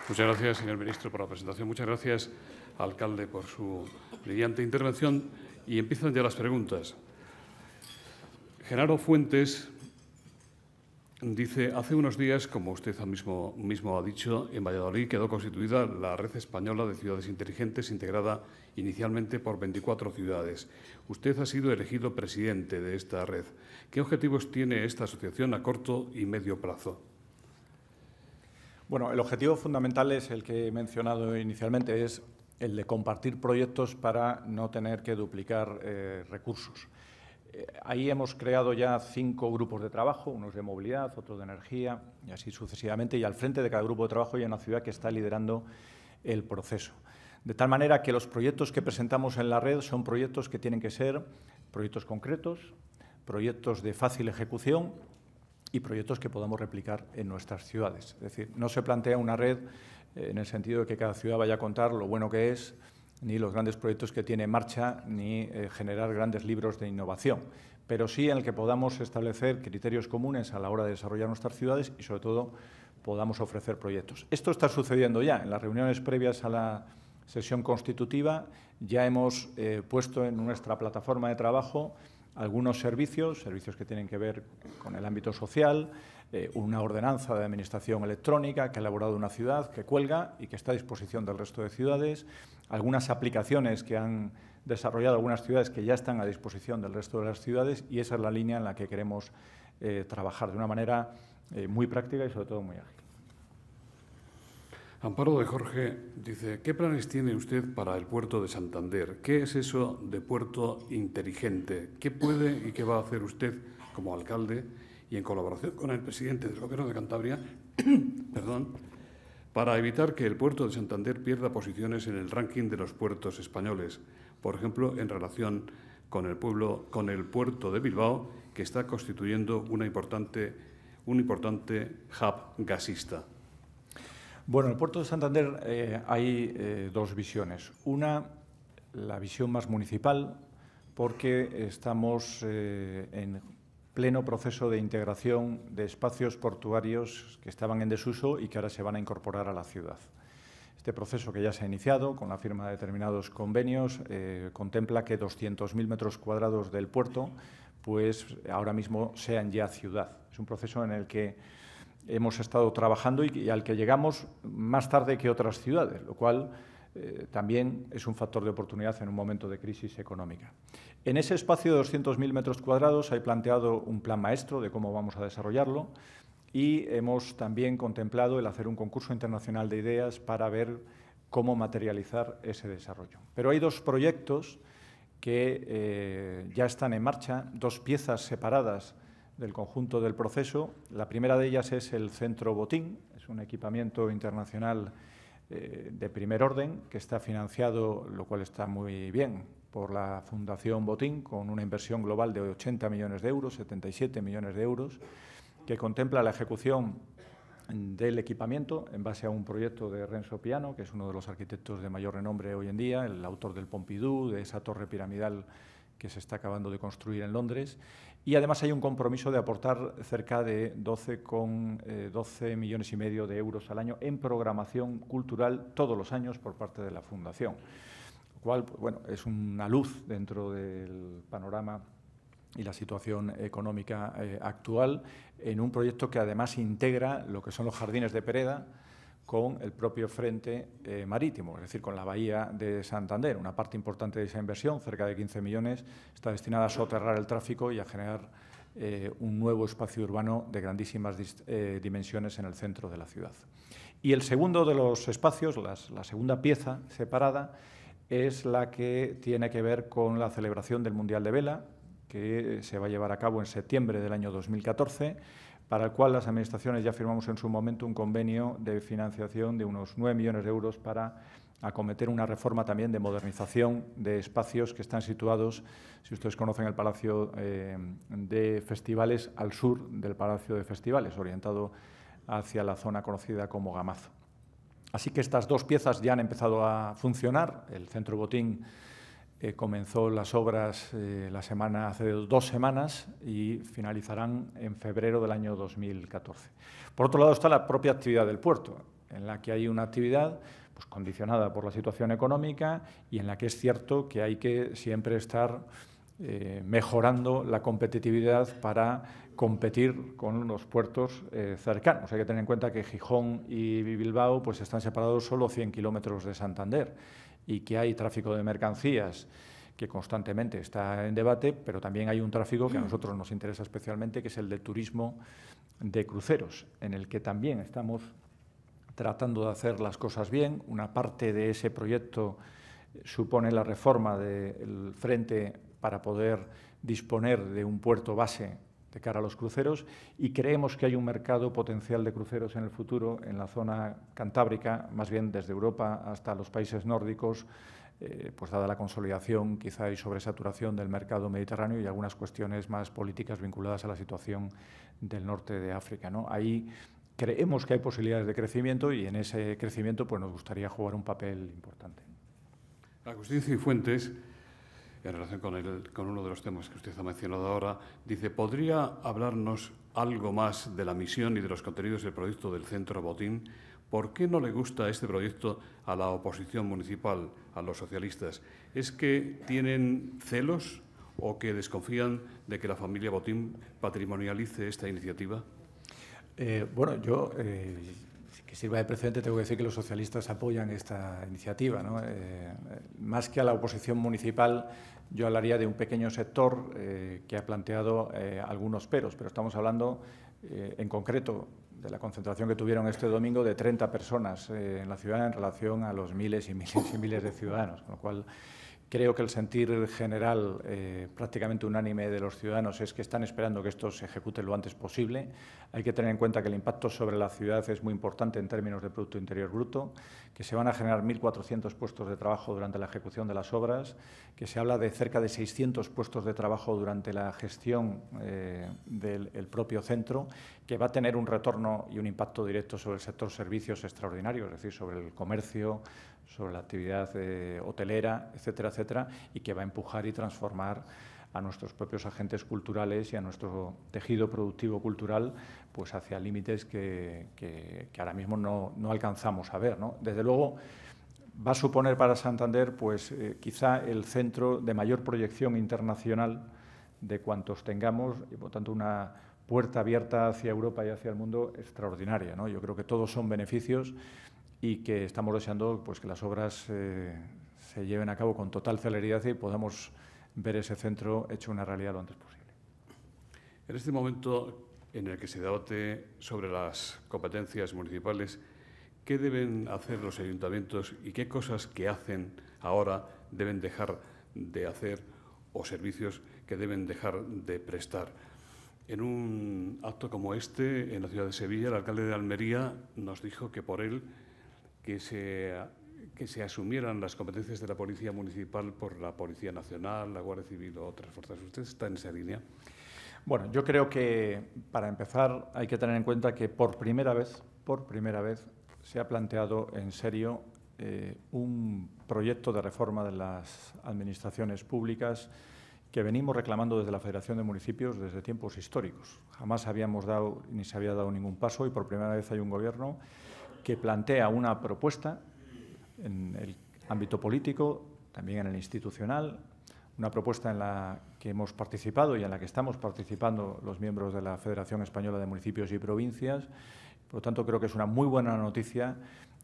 Muchas gracias, señor ministro, por la presentación. Muchas gracias, alcalde, por su brillante intervención. Y empiezan ya las preguntas. Genaro Fuentes dice, hace unos días, como usted mismo, ha dicho, en Valladolid quedó constituida la Red Española de Ciudades Inteligentes, integrada inicialmente por 24 ciudades. Usted ha sido elegido presidente de esta red. ¿Qué objetivos tiene esta asociación a corto y medio plazo? Bueno, el objetivo fundamental es el que he mencionado inicialmente, es el de compartir proyectos para no tener que duplicar eh, recursos. Eh, ahí hemos creado ya cinco grupos de trabajo, unos de movilidad, otros de energía y así sucesivamente, y al frente de cada grupo de trabajo hay una ciudad que está liderando el proceso. De tal manera que los proyectos que presentamos en la red son proyectos que tienen que ser proyectos concretos, proyectos de fácil ejecución y proyectos que podamos replicar en nuestras ciudades. Es decir, no se plantea una red eh, en el sentido de que cada ciudad vaya a contar lo bueno que es, ni los grandes proyectos que tiene en marcha, ni eh, generar grandes libros de innovación, pero sí en el que podamos establecer criterios comunes a la hora de desarrollar nuestras ciudades y, sobre todo, podamos ofrecer proyectos. Esto está sucediendo ya. En las reuniones previas a la sesión constitutiva ya hemos eh, puesto en nuestra plataforma de trabajo algunos servicios, servicios que tienen que ver con el ámbito social, eh, una ordenanza de administración electrónica que ha elaborado una ciudad, que cuelga y que está a disposición del resto de ciudades, algunas aplicaciones que han desarrollado algunas ciudades que ya están a disposición del resto de las ciudades y esa es la línea en la que queremos eh, trabajar de una manera eh, muy práctica y sobre todo muy ágil. Amparo de Jorge dice, ¿qué planes tiene usted para el puerto de Santander? ¿Qué es eso de puerto inteligente? ¿Qué puede y qué va a hacer usted como alcalde y en colaboración con el presidente del Gobierno de Cantabria *clears throat* para evitar que el puerto de Santander pierda posiciones en el ranking de los puertos españoles, por ejemplo, en relación con el, pueblo, con el puerto de Bilbao, que está constituyendo una importante, un importante hub gasista? Bueno, el puerto de Santander eh, hay eh, dos visiones. Una, la visión más municipal, porque estamos eh, en pleno proceso de integración de espacios portuarios que estaban en desuso y que ahora se van a incorporar a la ciudad. Este proceso que ya se ha iniciado con la firma de determinados convenios contempla que 200.000 metros cuadrados del puerto pues ahora mismo sean ya ciudad. Es un proceso en el que hemos estado trabajando y, al que llegamos más tarde que otras ciudades, lo cual eh, también es un factor de oportunidad en un momento de crisis económica. En ese espacio de 200.000 metros cuadrados hay planteado un plan maestro de cómo vamos a desarrollarlo y hemos también contemplado el hacer un concurso internacional de ideas para ver cómo materializar ese desarrollo. Pero hay dos proyectos que eh, ya están en marcha, dos piezas separadas del conjunto del proceso. La primera de ellas es el Centro Botín, es un equipamiento internacional eh, de primer orden que está financiado, lo cual está muy bien, por la Fundación Botín con una inversión global de 80 millones de euros, 77 millones de euros, que contempla la ejecución del equipamiento en base a un proyecto de Renzo Piano, que es uno de los arquitectos de mayor renombre hoy en día, el autor del Pompidou, de esa torre piramidal que se está acabando de construir en Londres, y además hay un compromiso de aportar cerca de 12, con, 12 eh, millones y medio de euros al año en programación cultural todos los años por parte de la Fundación, lo cual pues, bueno, es una luz dentro del panorama y la situación económica eh, actual en un proyecto que además integra lo que son los jardines de Pereda, con el propio frente eh, marítimo, es decir, con la bahía de Santander. Una parte importante de esa inversión, cerca de 15 millones, está destinada a soterrar el tráfico y a generar eh, un nuevo espacio urbano de grandísimas eh, dimensiones en el centro de la ciudad. Y el segundo de los espacios, la segunda pieza separada, es la que tiene que ver con la celebración del Mundial de Vela, que se va a llevar a cabo en septiembre del año 2014 para el cual las administraciones ya firmamos en su momento un convenio de financiación de unos 9 millones de euros para acometer una reforma también de modernización de espacios que están situados, si ustedes conocen el Palacio eh, de Festivales, al sur del Palacio de Festivales, orientado hacia la zona conocida como Gamazo. Así que estas dos piezas ya han empezado a funcionar, el Centro Botín eh, comenzó las obras eh, la semana, hace dos semanas y finalizarán en febrero del año 2014. Por otro lado está la propia actividad del puerto, en la que hay una actividad pues, condicionada por la situación económica y en la que es cierto que hay que siempre estar eh, mejorando la competitividad para competir con los puertos cercanos. Hay que tener en cuenta que Gijón y Bilbao pues, están separados solo 100 kilómetros de Santander y que hay tráfico de mercancías que constantemente está en debate, pero también hay un tráfico que a nosotros nos interesa especialmente, que es el de turismo de cruceros, en el que también estamos tratando de hacer las cosas bien. Una parte de ese proyecto supone la reforma del frente para poder disponer de un puerto base de cara a los cruceros y creemos que hay un mercado potencial de cruceros en el futuro en la zona cantábrica, más bien desde Europa hasta los países nórdicos, eh, pues dada la consolidación quizá y sobresaturación del mercado mediterráneo y algunas cuestiones más políticas vinculadas a la situación del norte de África. ¿no? Ahí creemos que hay posibilidades de crecimiento y en ese crecimiento pues, nos gustaría jugar un papel importante. Agustín Cifuentes en relación con, el, con uno de los temas que usted ha mencionado ahora, dice, ¿podría hablarnos algo más de la misión y de los contenidos del proyecto del Centro Botín? ¿Por qué no le gusta este proyecto a la oposición municipal, a los socialistas? ¿Es que tienen celos o que desconfían de que la familia Botín patrimonialice esta iniciativa? Eh, bueno, yo eh, sirva de precedente, tengo que decir que los socialistas apoyan esta iniciativa. Eh, más que a la oposición municipal, yo hablaría de un pequeño sector eh, que ha planteado eh, algunos peros, pero estamos hablando en concreto de la concentración que tuvieron este domingo de 30 personas en la ciudad en relación a los miles y miles y miles de ciudadanos, lo cual Creo que el sentir general, eh, prácticamente unánime de los ciudadanos, es que están esperando que esto se ejecute lo antes posible. Hay que tener en cuenta que el impacto sobre la ciudad es muy importante en términos de Producto Interior Bruto, que se van a generar 1.400 puestos de trabajo durante la ejecución de las obras, que se habla de cerca de 600 puestos de trabajo durante la gestión eh, del propio centro, que va a tener un retorno y un impacto directo sobre el sector servicios extraordinario, es decir, sobre el comercio, sobre la actividad eh, hotelera, etcétera, etcétera, y que va a empujar y transformar a nuestros propios agentes culturales y a nuestro tejido productivo cultural pues hacia límites que, que, ahora mismo no, alcanzamos a ver. ¿no? Desde luego, va a suponer para Santander pues, eh, quizá el centro de mayor proyección internacional de cuantos tengamos y, por tanto, una puerta abierta hacia Europa y hacia el mundo extraordinaria. ¿no? Yo creo que todos son beneficios y que estamos deseando pues, que las obras eh, se lleven a cabo con total celeridad y podamos ver ese centro hecho una realidad lo antes posible. En este momento en el que se debate sobre las competencias municipales, ¿qué deben hacer los ayuntamientos y qué cosas que hacen ahora deben dejar de hacer o servicios que deben dejar de prestar? En un acto como este, en la ciudad de Sevilla, el alcalde de Almería nos dijo que por él que se, asumieran las competencias de la Policía Municipal por la Policía Nacional, la Guardia Civil o otras fuerzas. ¿Usted está en esa línea? Bueno, yo creo que para empezar hay que tener en cuenta que por primera vez, por primera vez, se ha planteado en serio eh, un proyecto de reforma de las administraciones públicas que venimos reclamando desde la Federación de Municipios desde tiempos históricos. Jamás habíamos dado ni se había dado ningún paso y por primera vez hay un gobierno que plantea una propuesta en el ámbito político, también en el institucional, una propuesta en la que hemos participado y en la que estamos participando los miembros de la Federación Española de Municipios y Provincias. Por lo tanto, creo que es una muy buena noticia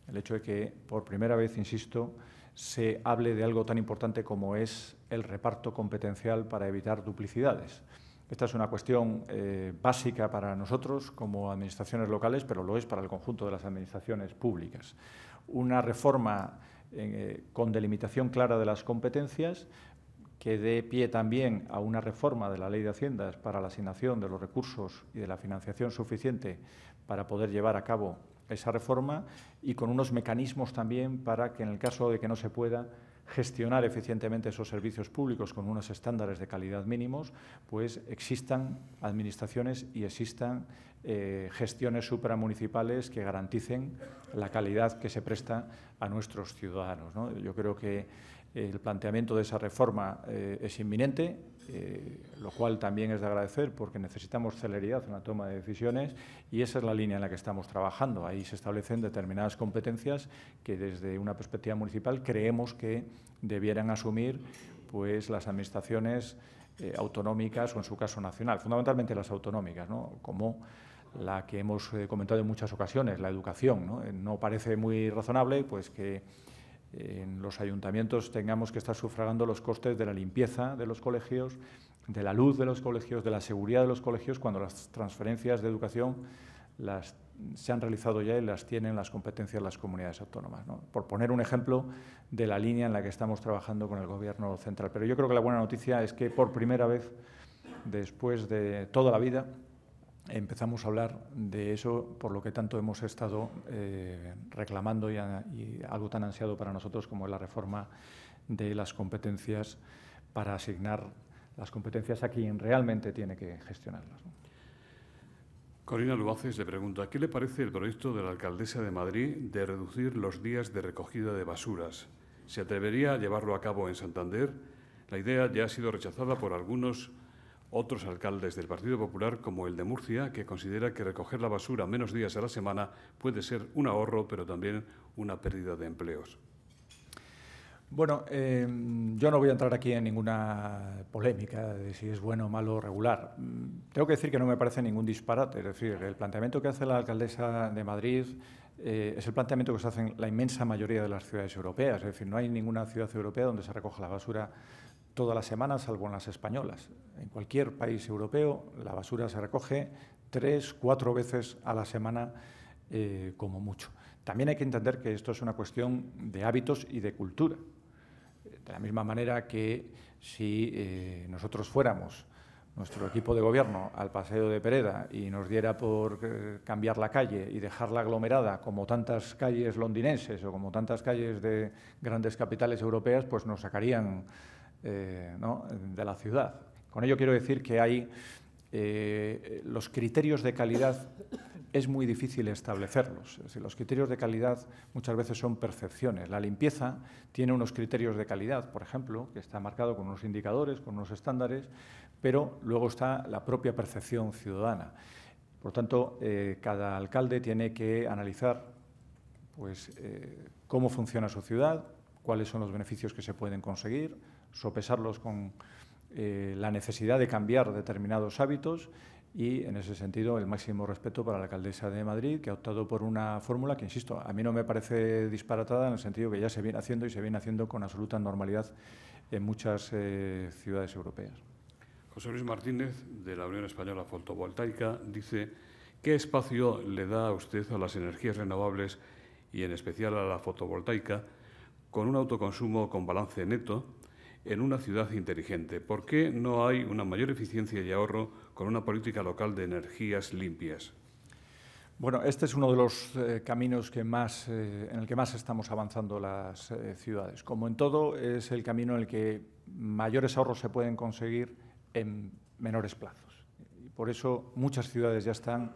el hecho de que, por primera vez, insisto, se hable de algo tan importante como es el reparto competencial para evitar duplicidades. Esta es una cuestión eh, básica para nosotros como administraciones locales, pero lo es para el conjunto de las administraciones públicas. Una reforma eh, con delimitación clara de las competencias que dé pie también a una reforma de la Ley de Haciendas para la asignación de los recursos y de la financiación suficiente para poder llevar a cabo esa reforma y con unos mecanismos también para que en el caso de que no se pueda gestionar eficientemente esos servicios públicos con unos estándares de calidad mínimos, pues existan administraciones y existan eh, gestiones supramunicipales que garanticen la calidad que se presta a nuestros ciudadanos. Yo creo que el planteamiento de esa reforma eh, es inminente, eh, lo cual también es de agradecer porque necesitamos celeridad en la toma de decisiones y esa es la línea en la que estamos trabajando. Ahí se establecen determinadas competencias que desde una perspectiva municipal creemos que debieran asumir pues, las administraciones eh, autonómicas o en su caso nacional, fundamentalmente las autonómicas, ¿no? como la que hemos comentado en muchas ocasiones, la educación. ¿no? ¿no? parece muy razonable pues, que en los ayuntamientos tengamos que estar sufragando los costes de la limpieza de los colegios, de la luz de los colegios, de la seguridad de los colegios, cuando las transferencias de educación se han realizado ya y las tienen las competencias las comunidades autónomas. Por poner un ejemplo de la línea en la que estamos trabajando con el Gobierno central. Pero yo creo que la buena noticia es que por primera vez, después de toda la vida, empezamos a hablar de eso por lo que tanto hemos estado eh, reclamando y, algo tan ansiado para nosotros como es la reforma de las competencias para asignar las competencias a quien realmente tiene que gestionarlas. Corina Luaces le pregunta, ¿qué le parece el proyecto de la alcaldesa de Madrid de reducir los días de recogida de basuras? ¿Se atrevería a llevarlo a cabo en Santander? La idea ya ha sido rechazada por algunos otros alcaldes del Partido Popular, como el de Murcia, que considera que recoger la basura menos días a la semana puede ser un ahorro, pero también una pérdida de empleos. Bueno, eh, yo no voy a entrar aquí en ninguna polémica de si es bueno, malo regular. Mm, tengo que decir que no me parece ningún disparate. Es decir, el planteamiento que hace la alcaldesa de Madrid eh, es el planteamiento que se hace en la inmensa mayoría de las ciudades europeas. Es decir, no hay ninguna ciudad europea donde se recoja la basura todas las semanas, salvo en las españolas. En cualquier país europeo la basura se recoge tres, cuatro veces a la semana eh, como mucho. También hay que entender que esto es una cuestión de hábitos y de cultura. De la misma manera que si eh, nosotros fuéramos nuestro equipo de gobierno al paseo de Pereda y nos diera por eh, cambiar la calle y dejarla aglomerada como tantas calles londinenses o como tantas calles de grandes capitales europeas, pues nos sacarían eh, ¿no? de la ciudad. Con ello quiero decir que hay eh, los criterios de calidad es muy difícil establecerlos. los criterios de calidad muchas veces son percepciones. La limpieza tiene unos criterios de calidad, por ejemplo, que está marcado con unos indicadores, con unos estándares, pero luego está la propia percepción ciudadana. Por tanto, eh, cada alcalde tiene que analizar pues, cómo funciona su ciudad, cuáles son los beneficios que se pueden conseguir, sopesarlos con eh, la necesidad de cambiar determinados hábitos y, en ese sentido, el máximo respeto para la alcaldesa de Madrid, que ha optado por una fórmula que, insisto, a mí no me parece disparatada en el sentido que ya se viene haciendo y se viene haciendo con absoluta normalidad en muchas eh, ciudades europeas. José Luis Martínez, de la Unión Española Fotovoltaica, dice, ¿qué espacio le da a usted a las energías renovables y en especial a la fotovoltaica con un autoconsumo con balance neto en una ciudad inteligente? ¿Por qué no hay una mayor eficiencia y ahorro con una política local de energías limpias? Bueno, este es uno de los eh, caminos eh, en el que más estamos avanzando las eh, ciudades. Como en todo, es el camino en el que mayores ahorros se pueden conseguir en menores plazos. Y por eso muchas ciudades ya están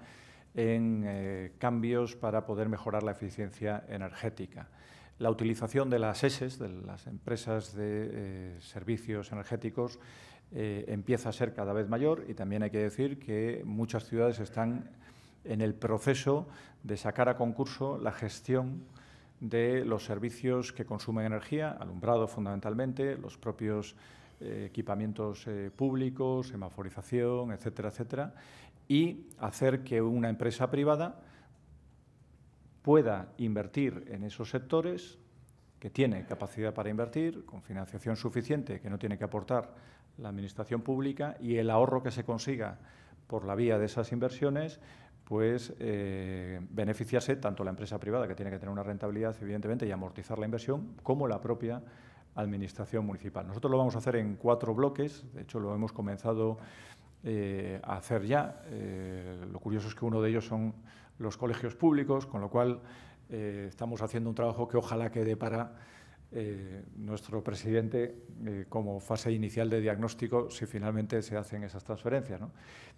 en cambios para poder mejorar la eficiencia energética la utilización de las ESES, e de las empresas de eh, servicios energéticos, eh, empieza a ser cada vez mayor y también hay que decir que muchas ciudades están en el proceso de sacar a concurso la gestión de los servicios que consumen energía, alumbrado fundamentalmente, los propios eh, equipamientos públicos, semaforización, etcétera, etcétera, y hacer que una empresa privada pueda invertir en esos sectores, que tiene capacidad para invertir, con financiación suficiente, que no tiene que aportar la Administración pública, y el ahorro que se consiga por la vía de esas inversiones, pues eh, beneficiarse tanto la empresa privada, que tiene que tener una rentabilidad, evidentemente, y amortizar la inversión, como la propia Administración municipal. Nosotros lo vamos a hacer en cuatro bloques, de hecho lo hemos comenzado eh, a hacer ya. Eh, lo curioso es que uno de ellos son los colegios públicos, con lo cual eh, estamos haciendo un trabajo que ojalá quede para eh, nuestro presidente eh, como fase inicial de diagnóstico si finalmente se hacen esas transferencias. ¿no?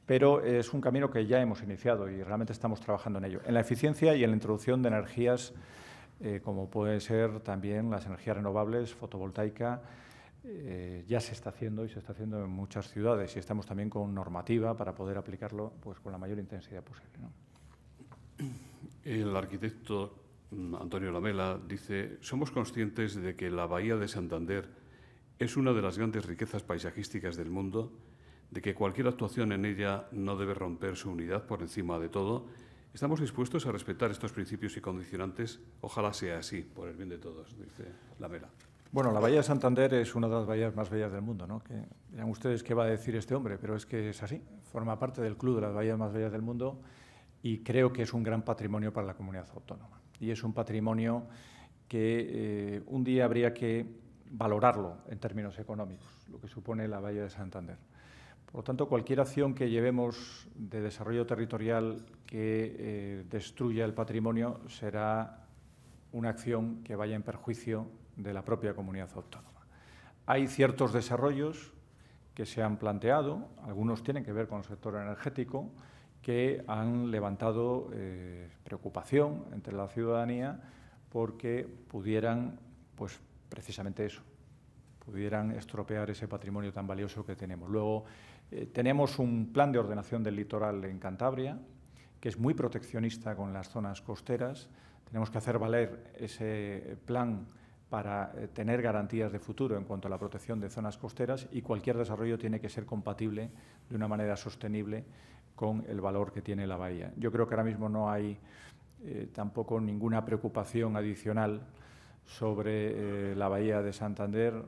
Pero es un camino que ya hemos iniciado y realmente estamos trabajando en ello, en la eficiencia y en la introducción de energías como pueden ser también las energías renovables, fotovoltaica. ya se está haciendo y se está haciendo en muchas ciudades y estamos también con normativa para poder aplicarlo pues, con la mayor intensidad posible. ¿no? El arquitecto Antonio Lamela dice, somos conscientes de que la bahía de Santander es una de las grandes riquezas paisajísticas del mundo, de que cualquier actuación en ella no debe romper su unidad por encima de todo. Estamos dispuestos a respetar estos principios y condicionantes. Ojalá sea así, por el bien de todos, dice Lamela. Bueno, la Bahía de Santander es una de las bahías más bellas del mundo, ¿no? Que, ustedes qué va a decir este hombre, pero es que es así. Forma parte del club de las bahías más bellas del mundo y creo que es un gran patrimonio para la comunidad autónoma. Y es un patrimonio que eh, un día habría que valorarlo en términos económicos, lo que supone la Valle de Santander. Por lo tanto, cualquier acción que llevemos de desarrollo territorial que eh, destruya el patrimonio será una acción que vaya en perjuicio de la propia comunidad autónoma. Hay ciertos desarrollos que se han planteado, algunos tienen que ver con el sector energético, que han levantado eh, preocupación entre la ciudadanía porque pudieran, pues precisamente eso, pudieran estropear ese patrimonio tan valioso que tenemos. Luego, eh, tenemos un plan de ordenación del litoral en Cantabria, que es muy proteccionista con las zonas costeras. Tenemos que hacer valer ese plan para eh, tener garantías de futuro en cuanto a la protección de zonas costeras y cualquier desarrollo tiene que ser compatible de una manera sostenible con el valor que tiene la bahía. Yo creo que ahora mismo no hay eh, tampoco ninguna preocupación adicional sobre eh, la bahía de Santander, eh,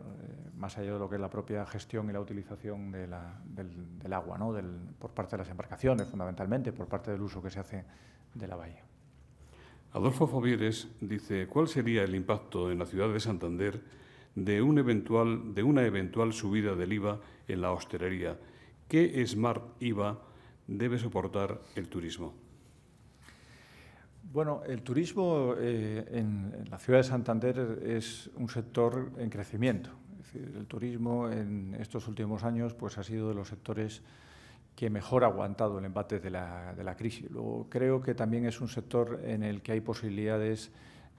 más allá de lo que es la propia gestión y la utilización del, agua, ¿no? por parte de las embarcaciones, fundamentalmente, por parte del uso que se hace de la bahía. Adolfo Favieres dice, ¿cuál sería el impacto en la ciudad de Santander de, un eventual, de una eventual subida del IVA en la hostelería? ¿Qué Smart IVA debe soportar el turismo? Bueno, el turismo eh, en, la ciudad de Santander es un sector en crecimiento. el turismo en estos últimos años pues, ha sido de los sectores que mejor ha aguantado el embate de la, crisis. Luego, creo que también es un sector en el que hay posibilidades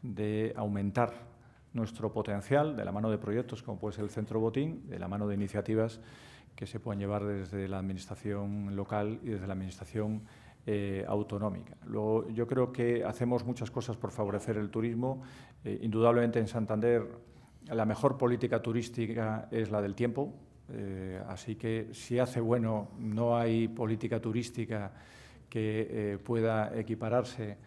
de aumentar nuestro potencial de la mano de proyectos como puede ser el Centro Botín, de la mano de iniciativas que se puedan llevar desde la administración local y desde la administración eh, autonómica. Luego, yo creo que hacemos muchas cosas por favorecer el turismo. Eh, indudablemente en Santander la mejor política turística es la del tiempo, eh, así que si hace bueno no hay política turística que pueda equipararse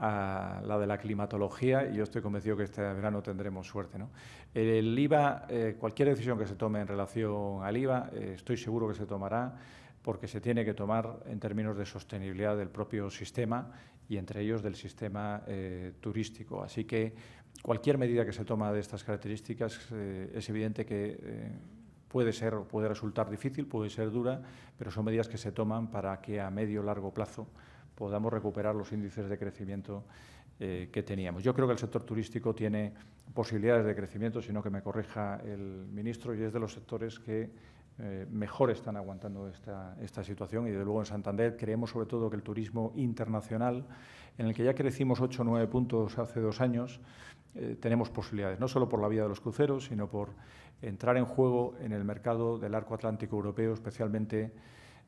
a la de la climatología y yo estoy convencido que este verano tendremos suerte. ¿no? El IVA, eh, cualquier decisión que se tome en relación al IVA, eh, estoy seguro que se tomará porque se tiene que tomar en términos de sostenibilidad del propio sistema y entre ellos del sistema eh, turístico. Así que cualquier medida que se toma de estas características es evidente que puede ser puede resultar difícil, puede ser dura, pero son medidas que se toman para que a medio largo plazo podamos recuperar los índices de crecimiento eh, que teníamos. Yo creo que el sector turístico tiene posibilidades de crecimiento, sino que me corrija el ministro, y es de los sectores que eh, mejor están aguantando esta, situación. Y, desde luego, en Santander creemos sobre todo que el turismo internacional, en el que ya crecimos 8 o 9 puntos hace dos años, eh, tenemos posibilidades, no solo por la vía de los cruceros, sino por entrar en juego en el mercado del arco atlántico europeo, especialmente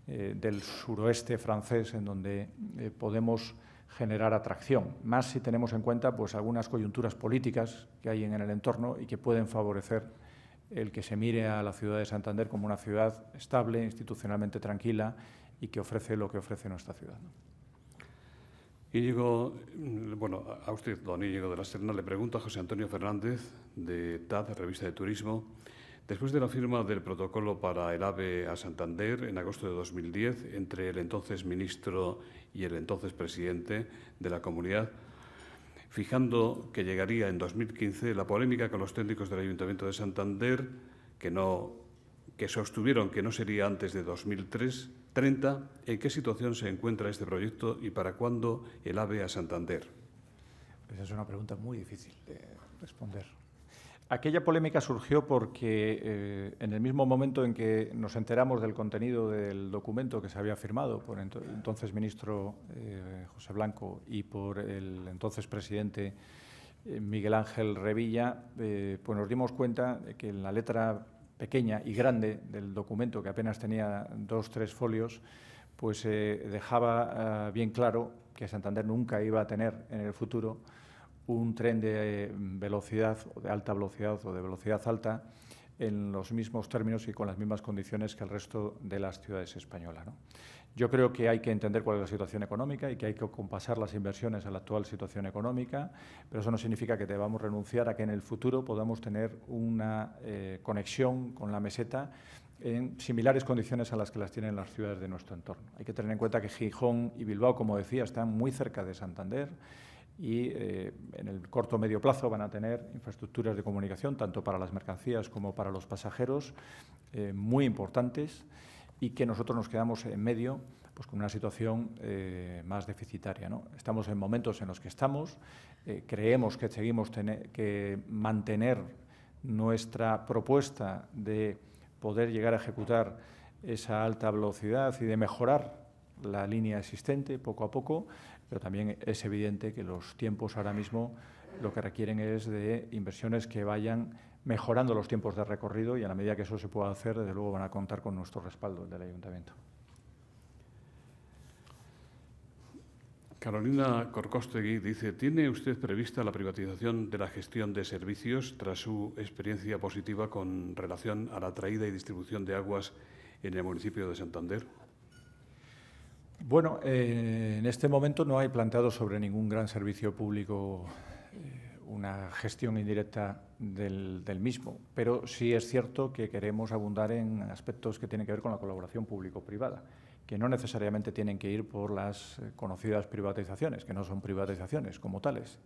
eh, del suroeste francés en donde eh, podemos generar atracción, más si tenemos en cuenta pues, algunas coyunturas políticas que hay en el entorno y que pueden favorecer el que se mire a la ciudad de Santander como una ciudad estable, institucionalmente tranquila y que ofrece lo que ofrece nuestra ciudad. Y digo, bueno, a usted, don de la Serna, le pregunto a José Antonio Fernández, de TAD, Revista de Turismo, Después de la firma del protocolo para el AVE a Santander en agosto de 2010 entre el entonces ministro y el entonces presidente de la comunidad, fijando que llegaría en 2015 la polémica con los técnicos del Ayuntamiento de Santander que, no, que sostuvieron que no sería antes de 2030, ¿en qué situación se encuentra este proyecto y para cuándo el AVE a Santander? Esa es una pregunta muy difícil de responder. Aquella polémica surgió porque eh, en el mismo momento en que nos enteramos del contenido del documento que se había firmado por entonces ministro eh, José Blanco y por el entonces presidente eh, Miguel Ángel Revilla, pues nos dimos cuenta de que en la letra pequeña y grande del documento, que apenas tenía dos, tres folios, pues dejaba ah, bien claro que Santander nunca iba a tener en el futuro un tren de eh, velocidad, o de alta velocidad o de velocidad alta en los mismos términos y con las mismas condiciones que el resto de las ciudades españolas. Yo creo que hay que entender cuál es la situación económica y que hay que compasar las inversiones a la actual situación económica, pero eso no significa que debamos renunciar a que en el futuro podamos tener una eh, conexión con la meseta en similares condiciones a las que las tienen las ciudades de nuestro entorno. Hay que tener en cuenta que Gijón y Bilbao, como decía, están muy cerca de Santander y eh, en el corto o medio plazo van a tener infraestructuras de comunicación, tanto para las mercancías como para los pasajeros, eh, muy importantes y que nosotros nos quedamos en medio pues, con una situación eh, más deficitaria. ¿no? Estamos en momentos en los que estamos, creemos que seguimos que mantener nuestra propuesta de poder llegar a ejecutar esa alta velocidad y de mejorar la línea existente poco a poco, pero también es evidente que los tiempos ahora mismo lo que requieren es de inversiones que vayan mejorando los tiempos de recorrido y a la medida que eso se pueda hacer, desde luego van a contar con nuestro respaldo, del Ayuntamiento. Carolina Corcostegui dice, ¿tiene usted prevista la privatización de la gestión de servicios tras su experiencia positiva con relación a la traída y distribución de aguas en el municipio de Santander? Bueno, eh, en este momento no hay planteado sobre ningún gran servicio público eh, una gestión indirecta del, mismo, pero sí es cierto que queremos abundar en aspectos que tienen que ver con la colaboración público-privada, que no necesariamente tienen que ir por las eh, conocidas privatizaciones, que no son privatizaciones como tales.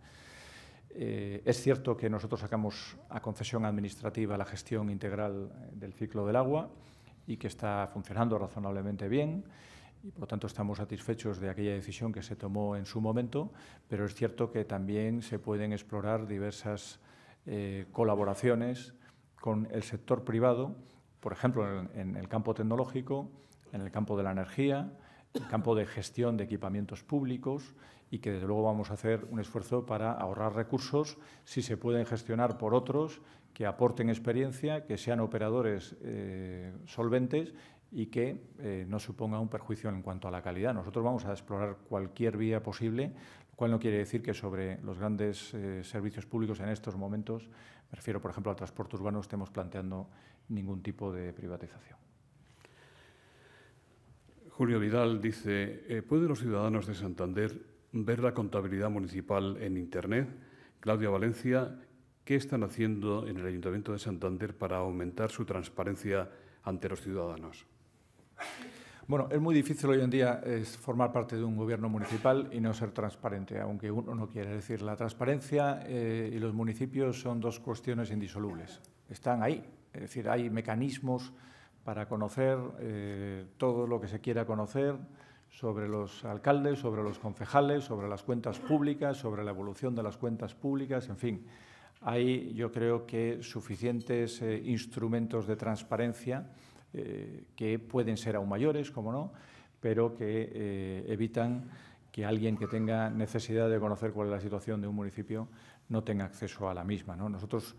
es cierto que nosotros sacamos a concesión administrativa la gestión integral del ciclo del agua y que está funcionando razonablemente bien y por lo tanto estamos satisfechos de aquella decisión que se tomó en su momento, pero es cierto que también se pueden explorar diversas eh, colaboraciones con el sector privado, por ejemplo, en, el campo tecnológico, en el campo de la energía, en el campo de gestión de equipamientos públicos y que desde luego vamos a hacer un esfuerzo para ahorrar recursos si se pueden gestionar por otros que aporten experiencia, que sean operadores eh, solventes y que eh, no suponga un perjuicio en cuanto a la calidad. Nosotros vamos a explorar cualquier vía posible, lo cual no quiere decir que sobre los grandes eh, servicios públicos en estos momentos, me refiero por ejemplo al transporte urbano, estemos planteando ningún tipo de privatización. Julio Vidal dice, eh, ¿pueden los ciudadanos de Santander ver la contabilidad municipal en Internet? Claudia Valencia, ¿qué están haciendo en el Ayuntamiento de Santander para aumentar su transparencia ante los ciudadanos? Bueno, es muy difícil hoy en día es formar parte de un gobierno municipal y no ser transparente, aunque uno no quiera. decir, la transparencia eh, y los municipios son dos cuestiones indisolubles. Están ahí. Es decir, hay mecanismos para conocer eh, todo lo que se quiera conocer sobre los alcaldes, sobre los concejales, sobre las cuentas públicas, sobre la evolución de las cuentas públicas, en fin. Hay, yo creo que, suficientes eh, instrumentos de transparencia eh, que pueden ser aún mayores, como no, pero que eh, evitan que alguien que tenga necesidad de conocer cuál es la situación de un municipio no tenga acceso a la misma. Nosotros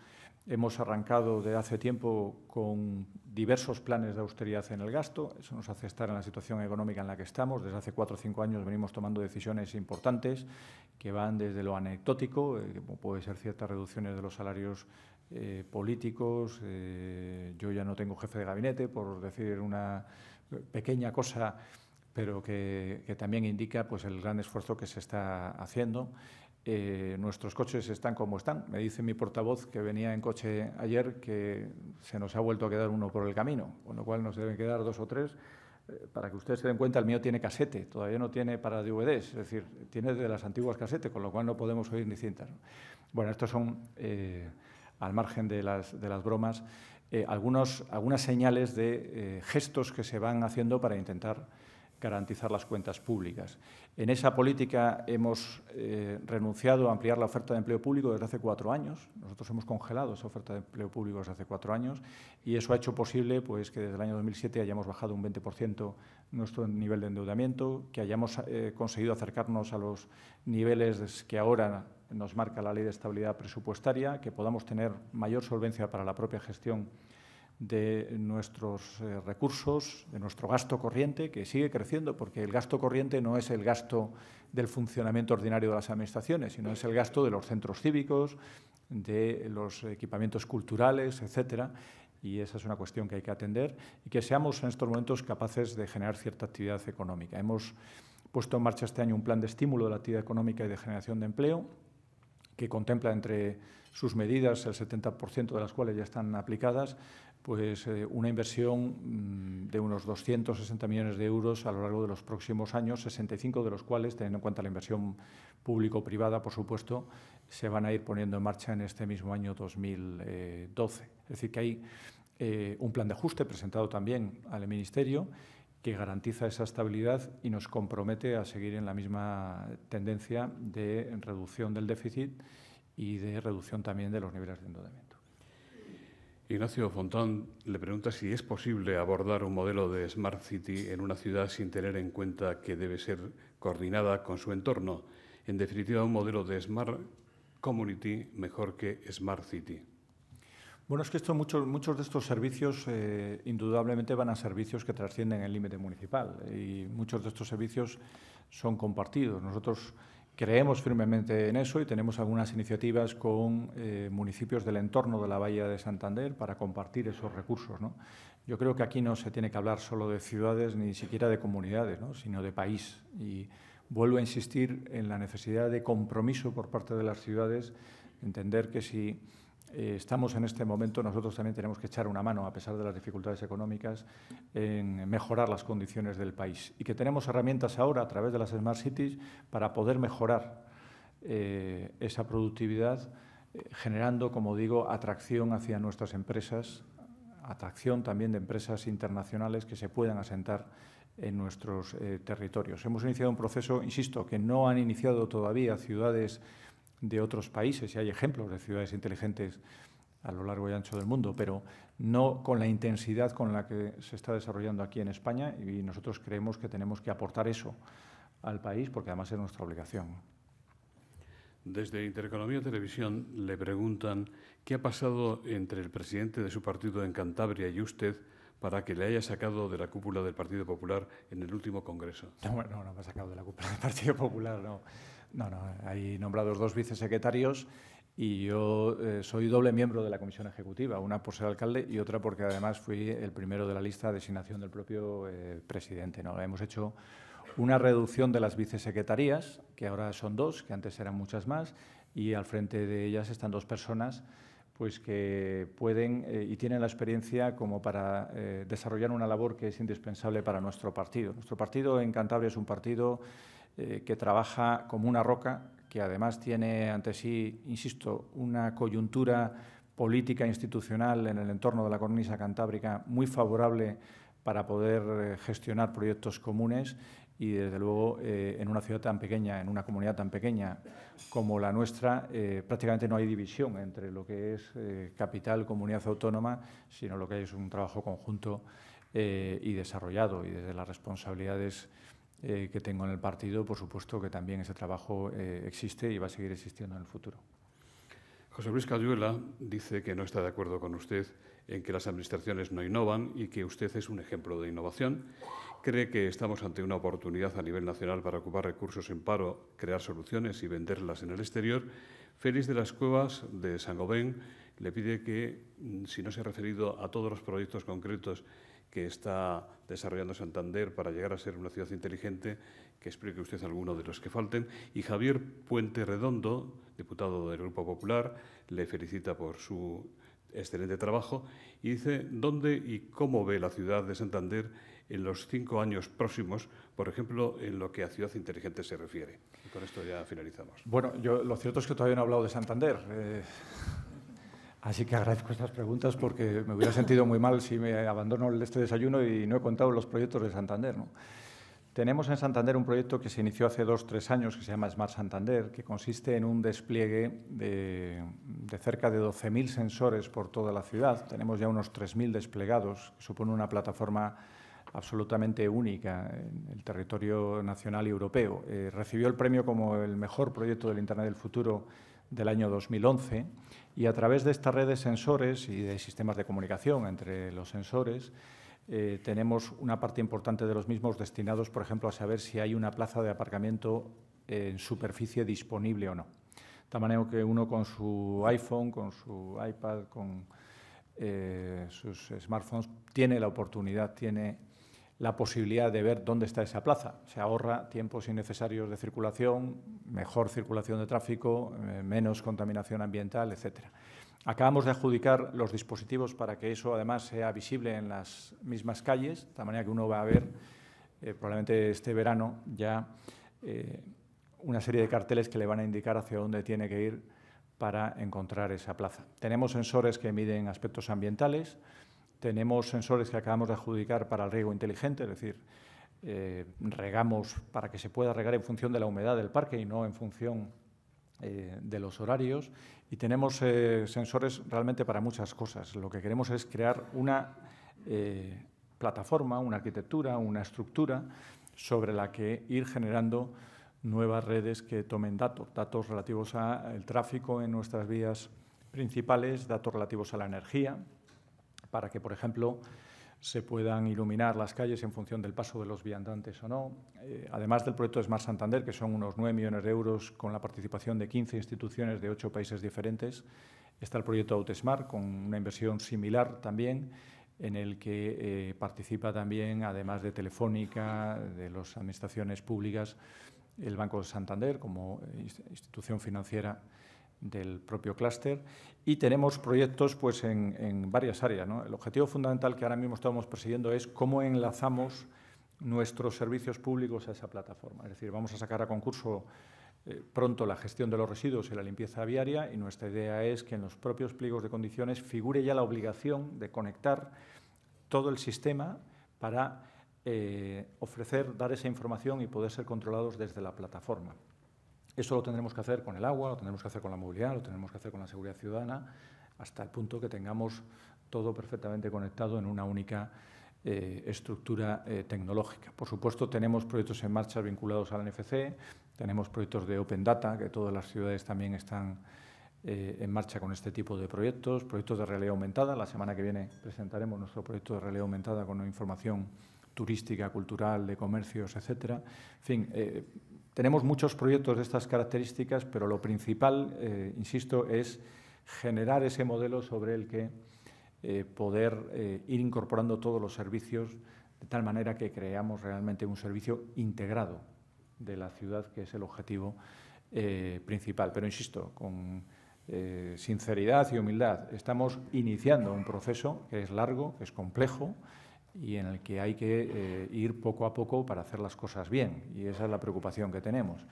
hemos arrancado de hace tiempo con diversos planes de austeridad en el gasto. Eso nos hace estar en la situación económica en la que estamos. Desde hace cuatro o cinco años venimos tomando decisiones importantes que van desde lo anecdótico, eh, como puede ser ciertas reducciones de los salarios eh, políticos, eh, yo ya no tengo jefe de gabinete, por decir una pequeña cosa, pero que, también indica pues, el gran esfuerzo que se está haciendo. Eh, nuestros coches están como están. Me dice mi portavoz que venía en coche ayer que se nos ha vuelto a quedar uno por el camino, con lo cual nos deben quedar dos o tres. para que ustedes se den cuenta, el mío tiene casete, todavía no tiene para DVDs, es decir, tiene de las antiguas casetes, con lo cual no podemos oír ni cintas. Bueno, estos son al margen de las, de las bromas, eh, algunas señales de eh, gestos que se van haciendo para intentar garantizar las cuentas públicas. En esa política hemos eh, renunciado a ampliar la oferta de empleo público desde hace cuatro años. Nosotros hemos congelado esa oferta de empleo público desde hace cuatro años y eso ha hecho posible pues, que desde el año 2007 hayamos bajado un 20% nuestro nivel de endeudamiento, que hayamos conseguido acercarnos a los niveles que ahora nos marca la Ley de Estabilidad Presupuestaria, que podamos tener mayor solvencia para la propia gestión de nuestros eh, recursos, de nuestro gasto corriente, que sigue creciendo, porque el gasto corriente no es el gasto del funcionamiento ordinario de las administraciones, sino es el gasto de los centros cívicos, de los equipamientos culturales, etcétera. Y esa es una cuestión que hay que atender y que seamos en estos momentos capaces de generar cierta actividad económica. Hemos puesto en marcha este año un plan de estímulo de la actividad económica y de generación de empleo que contempla entre sus medidas, el 70% de las cuales ya están aplicadas, pues eh, una inversión mm, de unos 260 millones de euros a lo largo de los próximos años, 65 de los cuales, teniendo en cuenta la inversión público-privada, por supuesto, se van a ir poniendo en marcha en este mismo año 2012. Es decir, que hay eh, un plan de ajuste presentado también al Ministerio que garantiza esa estabilidad y nos compromete a seguir en la misma tendencia de reducción del déficit y de reducción también de los niveles de endeudamiento. Ignacio Fontán le pregunta si es posible abordar un modelo de Smart City en una ciudad sin tener en cuenta que debe ser coordinada con su entorno. En definitiva, un modelo de Smart Community mejor que Smart City. Bueno, es que esto, muchos, muchos de estos servicios eh, indudablemente van a servicios que trascienden el límite municipal y muchos de estos servicios son compartidos. Nosotros creemos firmemente en eso y tenemos algunas iniciativas con eh, municipios del entorno de la Bahía de Santander para compartir esos recursos. Yo creo que aquí no se tiene que hablar solo de ciudades ni siquiera de comunidades, sino de país. Y vuelvo a insistir en la necesidad de compromiso por parte de las ciudades, entender que si eh, estamos en este momento, nosotros también tenemos que echar una mano, a pesar de las dificultades económicas, en mejorar las condiciones del país. Y que tenemos herramientas ahora, a través de las Smart Cities, para poder mejorar eh, esa productividad, eh, generando, como digo, atracción hacia nuestras empresas, atracción también de empresas internacionales que se puedan asentar en nuestros territorios. Hemos iniciado un proceso, insisto, que no han iniciado todavía ciudades de otros países y hay ejemplos de ciudades inteligentes a lo largo y ancho del mundo, pero no con la intensidad con la que se está desarrollando aquí en España y nosotros creemos que tenemos que aportar eso al país porque además es nuestra obligación. Desde Intereconomía Televisión le preguntan qué ha pasado entre el presidente de su partido en Cantabria y usted para que le haya sacado de la cúpula del Partido Popular en el último Congreso. No, no, no me ha sacado de la cúpula del Partido Popular, no. No, no, hay nombrados dos vicesecretarios y yo eh, soy doble miembro de la comisión ejecutiva, una por ser alcalde y otra porque además fui el primero de la lista de designación del propio eh, presidente. ¿no? Hemos hecho una reducción de las vicesecretarías, que ahora son dos, que antes eran muchas más, y al frente de ellas están dos personas pues que pueden eh, y tienen la experiencia como para desarrollar una labor que es indispensable para nuestro partido. Nuestro partido en Cantabria es un partido eh, que trabaja como una roca, que además tiene ante sí, insisto, una coyuntura política institucional en el entorno de la cornisa cantábrica muy favorable para poder eh, gestionar proyectos comunes y desde luego eh, en una ciudad tan pequeña, en una comunidad tan pequeña como la nuestra, prácticamente no hay división entre lo que es capital, comunidad autónoma, sino lo que es un trabajo conjunto y desarrollado y desde las responsabilidades eh, que tengo en el partido, por supuesto que también ese trabajo eh, existe y va a seguir existiendo en el futuro. José Luis Cayuela dice que no está de acuerdo con usted en que las administraciones no innovan y que usted es un ejemplo de innovación. Cree que estamos ante una oportunidad a nivel nacional para ocupar recursos en paro, crear soluciones y venderlas en el exterior. Félix de las Cuevas, de San le pide que, mm, si no se ha referido a todos los proyectos concretos que está desarrollando Santander para llegar a ser una ciudad inteligente, que espero que usted alguno de los que falten. Y Javier Puente Redondo, diputado del Grupo Popular, le felicita por su excelente trabajo y dice dónde y cómo ve la ciudad de Santander en los cinco años próximos, por ejemplo, en lo que a ciudad inteligente se refiere. Y con esto ya finalizamos. Bueno, yo, lo cierto es que todavía no he hablado de Santander. Eh, Así que agradezco estas preguntas porque me hubiera sentido muy mal si me abandono este desayuno y no he contado los proyectos de Santander. Tenemos en Santander un proyecto que se inició hace dos, o tres años que se llama Smart Santander, que consiste en un despliegue de, cerca de 12.000 sensores por toda la ciudad. Tenemos ya unos 3.000 desplegados, que supone una plataforma absolutamente única en el territorio nacional y europeo. Eh, recibió el premio como el mejor proyecto del Internet del futuro del año 2011 y a través de esta red de sensores y de sistemas de comunicación entre los sensores, eh, tenemos una parte importante de los mismos destinados, por ejemplo, a saber si hay una plaza de aparcamiento en superficie disponible o no. De tal manera que uno con su iPhone, con su iPad, con eh, sus smartphones, tiene la oportunidad, tiene la posibilidad de ver dónde está esa plaza. Se ahorra tiempos innecesarios de circulación, mejor circulación de tráfico, eh, menos contaminación ambiental, etc. Acabamos de adjudicar los dispositivos para que eso además sea visible en las mismas calles, de manera que uno va a ver eh, probablemente este verano ya eh, una serie de carteles que le van a indicar hacia dónde tiene que ir para encontrar esa plaza. Tenemos sensores que miden aspectos ambientales, tenemos sensores que acabamos de adjudicar para el riego inteligente, es decir, eh, regamos para que se pueda regar en función de la humedad del parque y no en función eh, de los horarios. Y tenemos eh, sensores realmente para muchas cosas. Lo que queremos es crear una plataforma, una arquitectura, una estructura sobre la que ir generando nuevas redes que tomen datos, datos relativos al tráfico en nuestras vías principales, datos relativos a la energía, para que, por ejemplo, se puedan iluminar las calles en función del paso de los viandantes o no. Eh, además del proyecto Smart Santander, que son unos 9 millones de euros con la participación de 15 instituciones de 8 países diferentes, está el proyecto Autosmart, con una inversión similar también, en el que eh, participa también, además de Telefónica, de las administraciones públicas, el Banco de Santander como eh, institución financiera del propio clúster y tenemos proyectos pues, en, varias áreas. El objetivo fundamental que ahora mismo estamos persiguiendo es cómo enlazamos nuestros servicios públicos a esa plataforma. Es decir, vamos a sacar a concurso eh, pronto la gestión de los residuos y la limpieza viaria y nuestra idea es que en los propios pliegos de condiciones figure ya la obligación de conectar todo el sistema para eh, ofrecer, dar esa información y poder ser controlados desde la plataforma. Eso lo tendremos que hacer con el agua, lo tendremos que hacer con la movilidad, lo tendremos que hacer con la seguridad ciudadana, hasta el punto que tengamos todo perfectamente conectado en una única eh, estructura eh, tecnológica. Por supuesto, tenemos proyectos en marcha vinculados al NFC, tenemos proyectos de Open Data, que todas las ciudades también están eh, en marcha con este tipo de proyectos, proyectos de realidad aumentada. La semana que viene presentaremos nuestro proyecto de realidad aumentada con información turística, cultural, de comercios, etcétera. En fin, tenemos muchos proyectos de estas características, pero lo principal, eh, insisto, es generar ese modelo sobre el que eh, poder eh, ir incorporando todos los servicios de tal manera que creamos realmente un servicio integrado de la ciudad, que es el objetivo principal. Pero insisto, con sinceridad y humildad, estamos iniciando un proceso que es largo, que es complejo, y en el que hay que eh, ir poco a poco para hacer las cosas bien. Y esa es la preocupación que tenemos,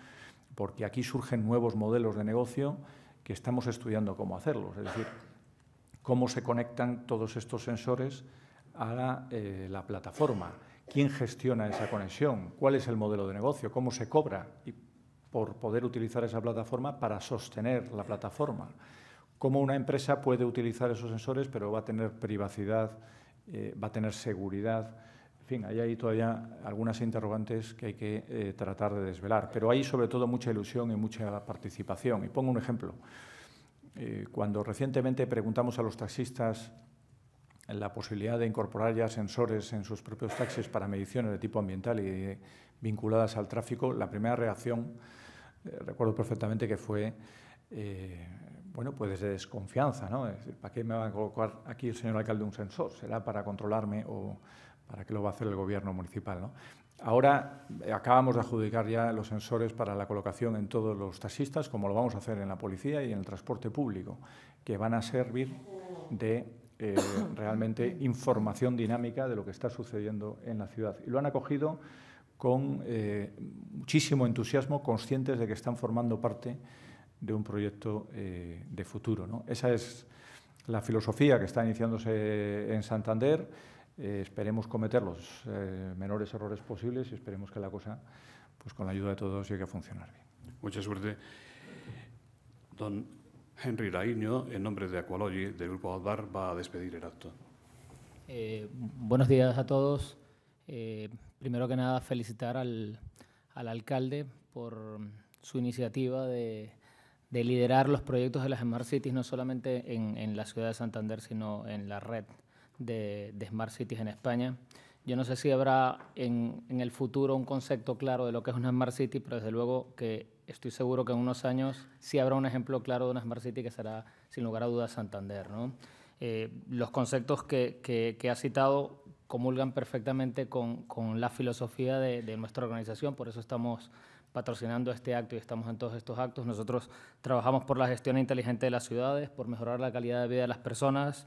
porque aquí surgen nuevos modelos de negocio que estamos estudiando cómo hacerlos, es decir, cómo se conectan todos estos sensores a eh, la, plataforma, quién gestiona esa conexión, cuál es el modelo de negocio, cómo se cobra y por poder utilizar esa plataforma para sostener la plataforma, cómo una empresa puede utilizar esos sensores pero va a tener privacidad eh, va a tener seguridad. En fin, ahí hay todavía algunas interrogantes que hay que eh, tratar de desvelar, pero hay sobre todo mucha ilusión y mucha participación. Y pongo un ejemplo. Eh, cuando recientemente preguntamos a los taxistas la posibilidad de incorporar ya sensores en sus propios taxis para mediciones de tipo ambiental y vinculadas al tráfico, la primera reacción, recuerdo perfectamente que fue, bueno, pues de desconfianza, ¿no? ¿para qué me va a colocar aquí el señor alcalde un sensor? ¿Será para controlarme o para qué lo va a hacer el gobierno municipal, Ahora eh, acabamos de adjudicar ya los sensores para la colocación en todos los taxistas, como lo vamos a hacer en la policía y en el transporte público, que van a servir de eh, realmente información dinámica de lo que está sucediendo en la ciudad. Y lo han acogido con eh, muchísimo entusiasmo, conscientes de que están formando parte de un proyecto eh, de futuro. ¿no? Esa es la filosofía que está iniciándose en Santander. Eh, esperemos cometer los eh, menores errores posibles y esperemos que la cosa, pues con la ayuda de todos, llegue a funcionar bien. Mucha suerte. Don Henry Laiño, en nombre de Aqualogy, del Grupo Alvar, va a despedir el acto. buenos días a todos. primero que nada, felicitar al, al alcalde por su iniciativa de de liderar los proyectos de las Smart Cities, no solamente en, la ciudad de Santander, sino en la red de, Smart Cities en España. Yo no sé si habrá en, el futuro un concepto claro de lo que es una Smart City, pero desde luego que estoy seguro que en unos años sí habrá un ejemplo claro de una Smart City que será, sin lugar a dudas, Santander. Eh, los conceptos que, ha citado comulgan perfectamente con, la filosofía de, de, nuestra organización, por eso estamos patrocinando este acto y estamos en todos estos actos. Nosotros trabajamos por la gestión inteligente de las ciudades, por mejorar la calidad de vida de las personas,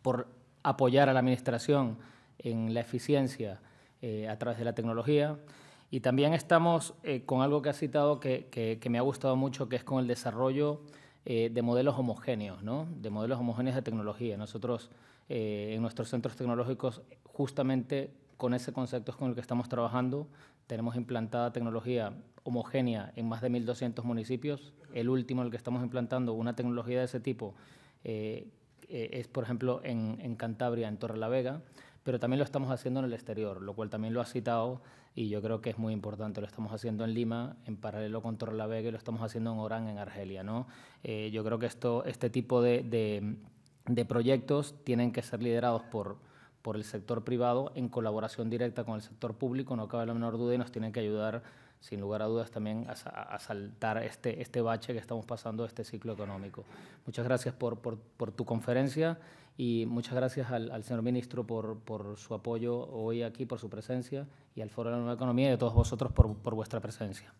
por apoyar a la Administración en la eficiencia eh, a través de la tecnología. Y también estamos eh, con algo que ha citado que, me ha gustado mucho, que es con el desarrollo eh, de modelos homogéneos, ¿no? de modelos homogéneos de tecnología. Nosotros en nuestros centros tecnológicos justamente con ese concepto es con el que estamos trabajando, tenemos implantada tecnología homogénea en más de 1.200 municipios. El último en el que estamos implantando una tecnología de ese tipo eh, eh, es, por ejemplo, en, en Cantabria, en Vega, pero también lo estamos haciendo en el exterior, lo cual también lo ha citado y yo creo que es muy importante. Lo estamos haciendo en Lima, en paralelo con Torre Vega y lo estamos haciendo en Orán, en Argelia. ¿no? Eh, yo creo que esto, este tipo de, de, de proyectos tienen que ser liderados por por el sector privado en colaboración directa con el sector público, no cabe la menor duda, y nos tienen que ayudar, sin lugar a dudas, también a, a saltar este, este bache que estamos pasando, este ciclo económico. Muchas gracias por, por, tu conferencia y muchas gracias al, señor ministro por, por, su apoyo hoy aquí, por su presencia, y al Foro de la Nueva Economía y a todos vosotros por vuestra presencia.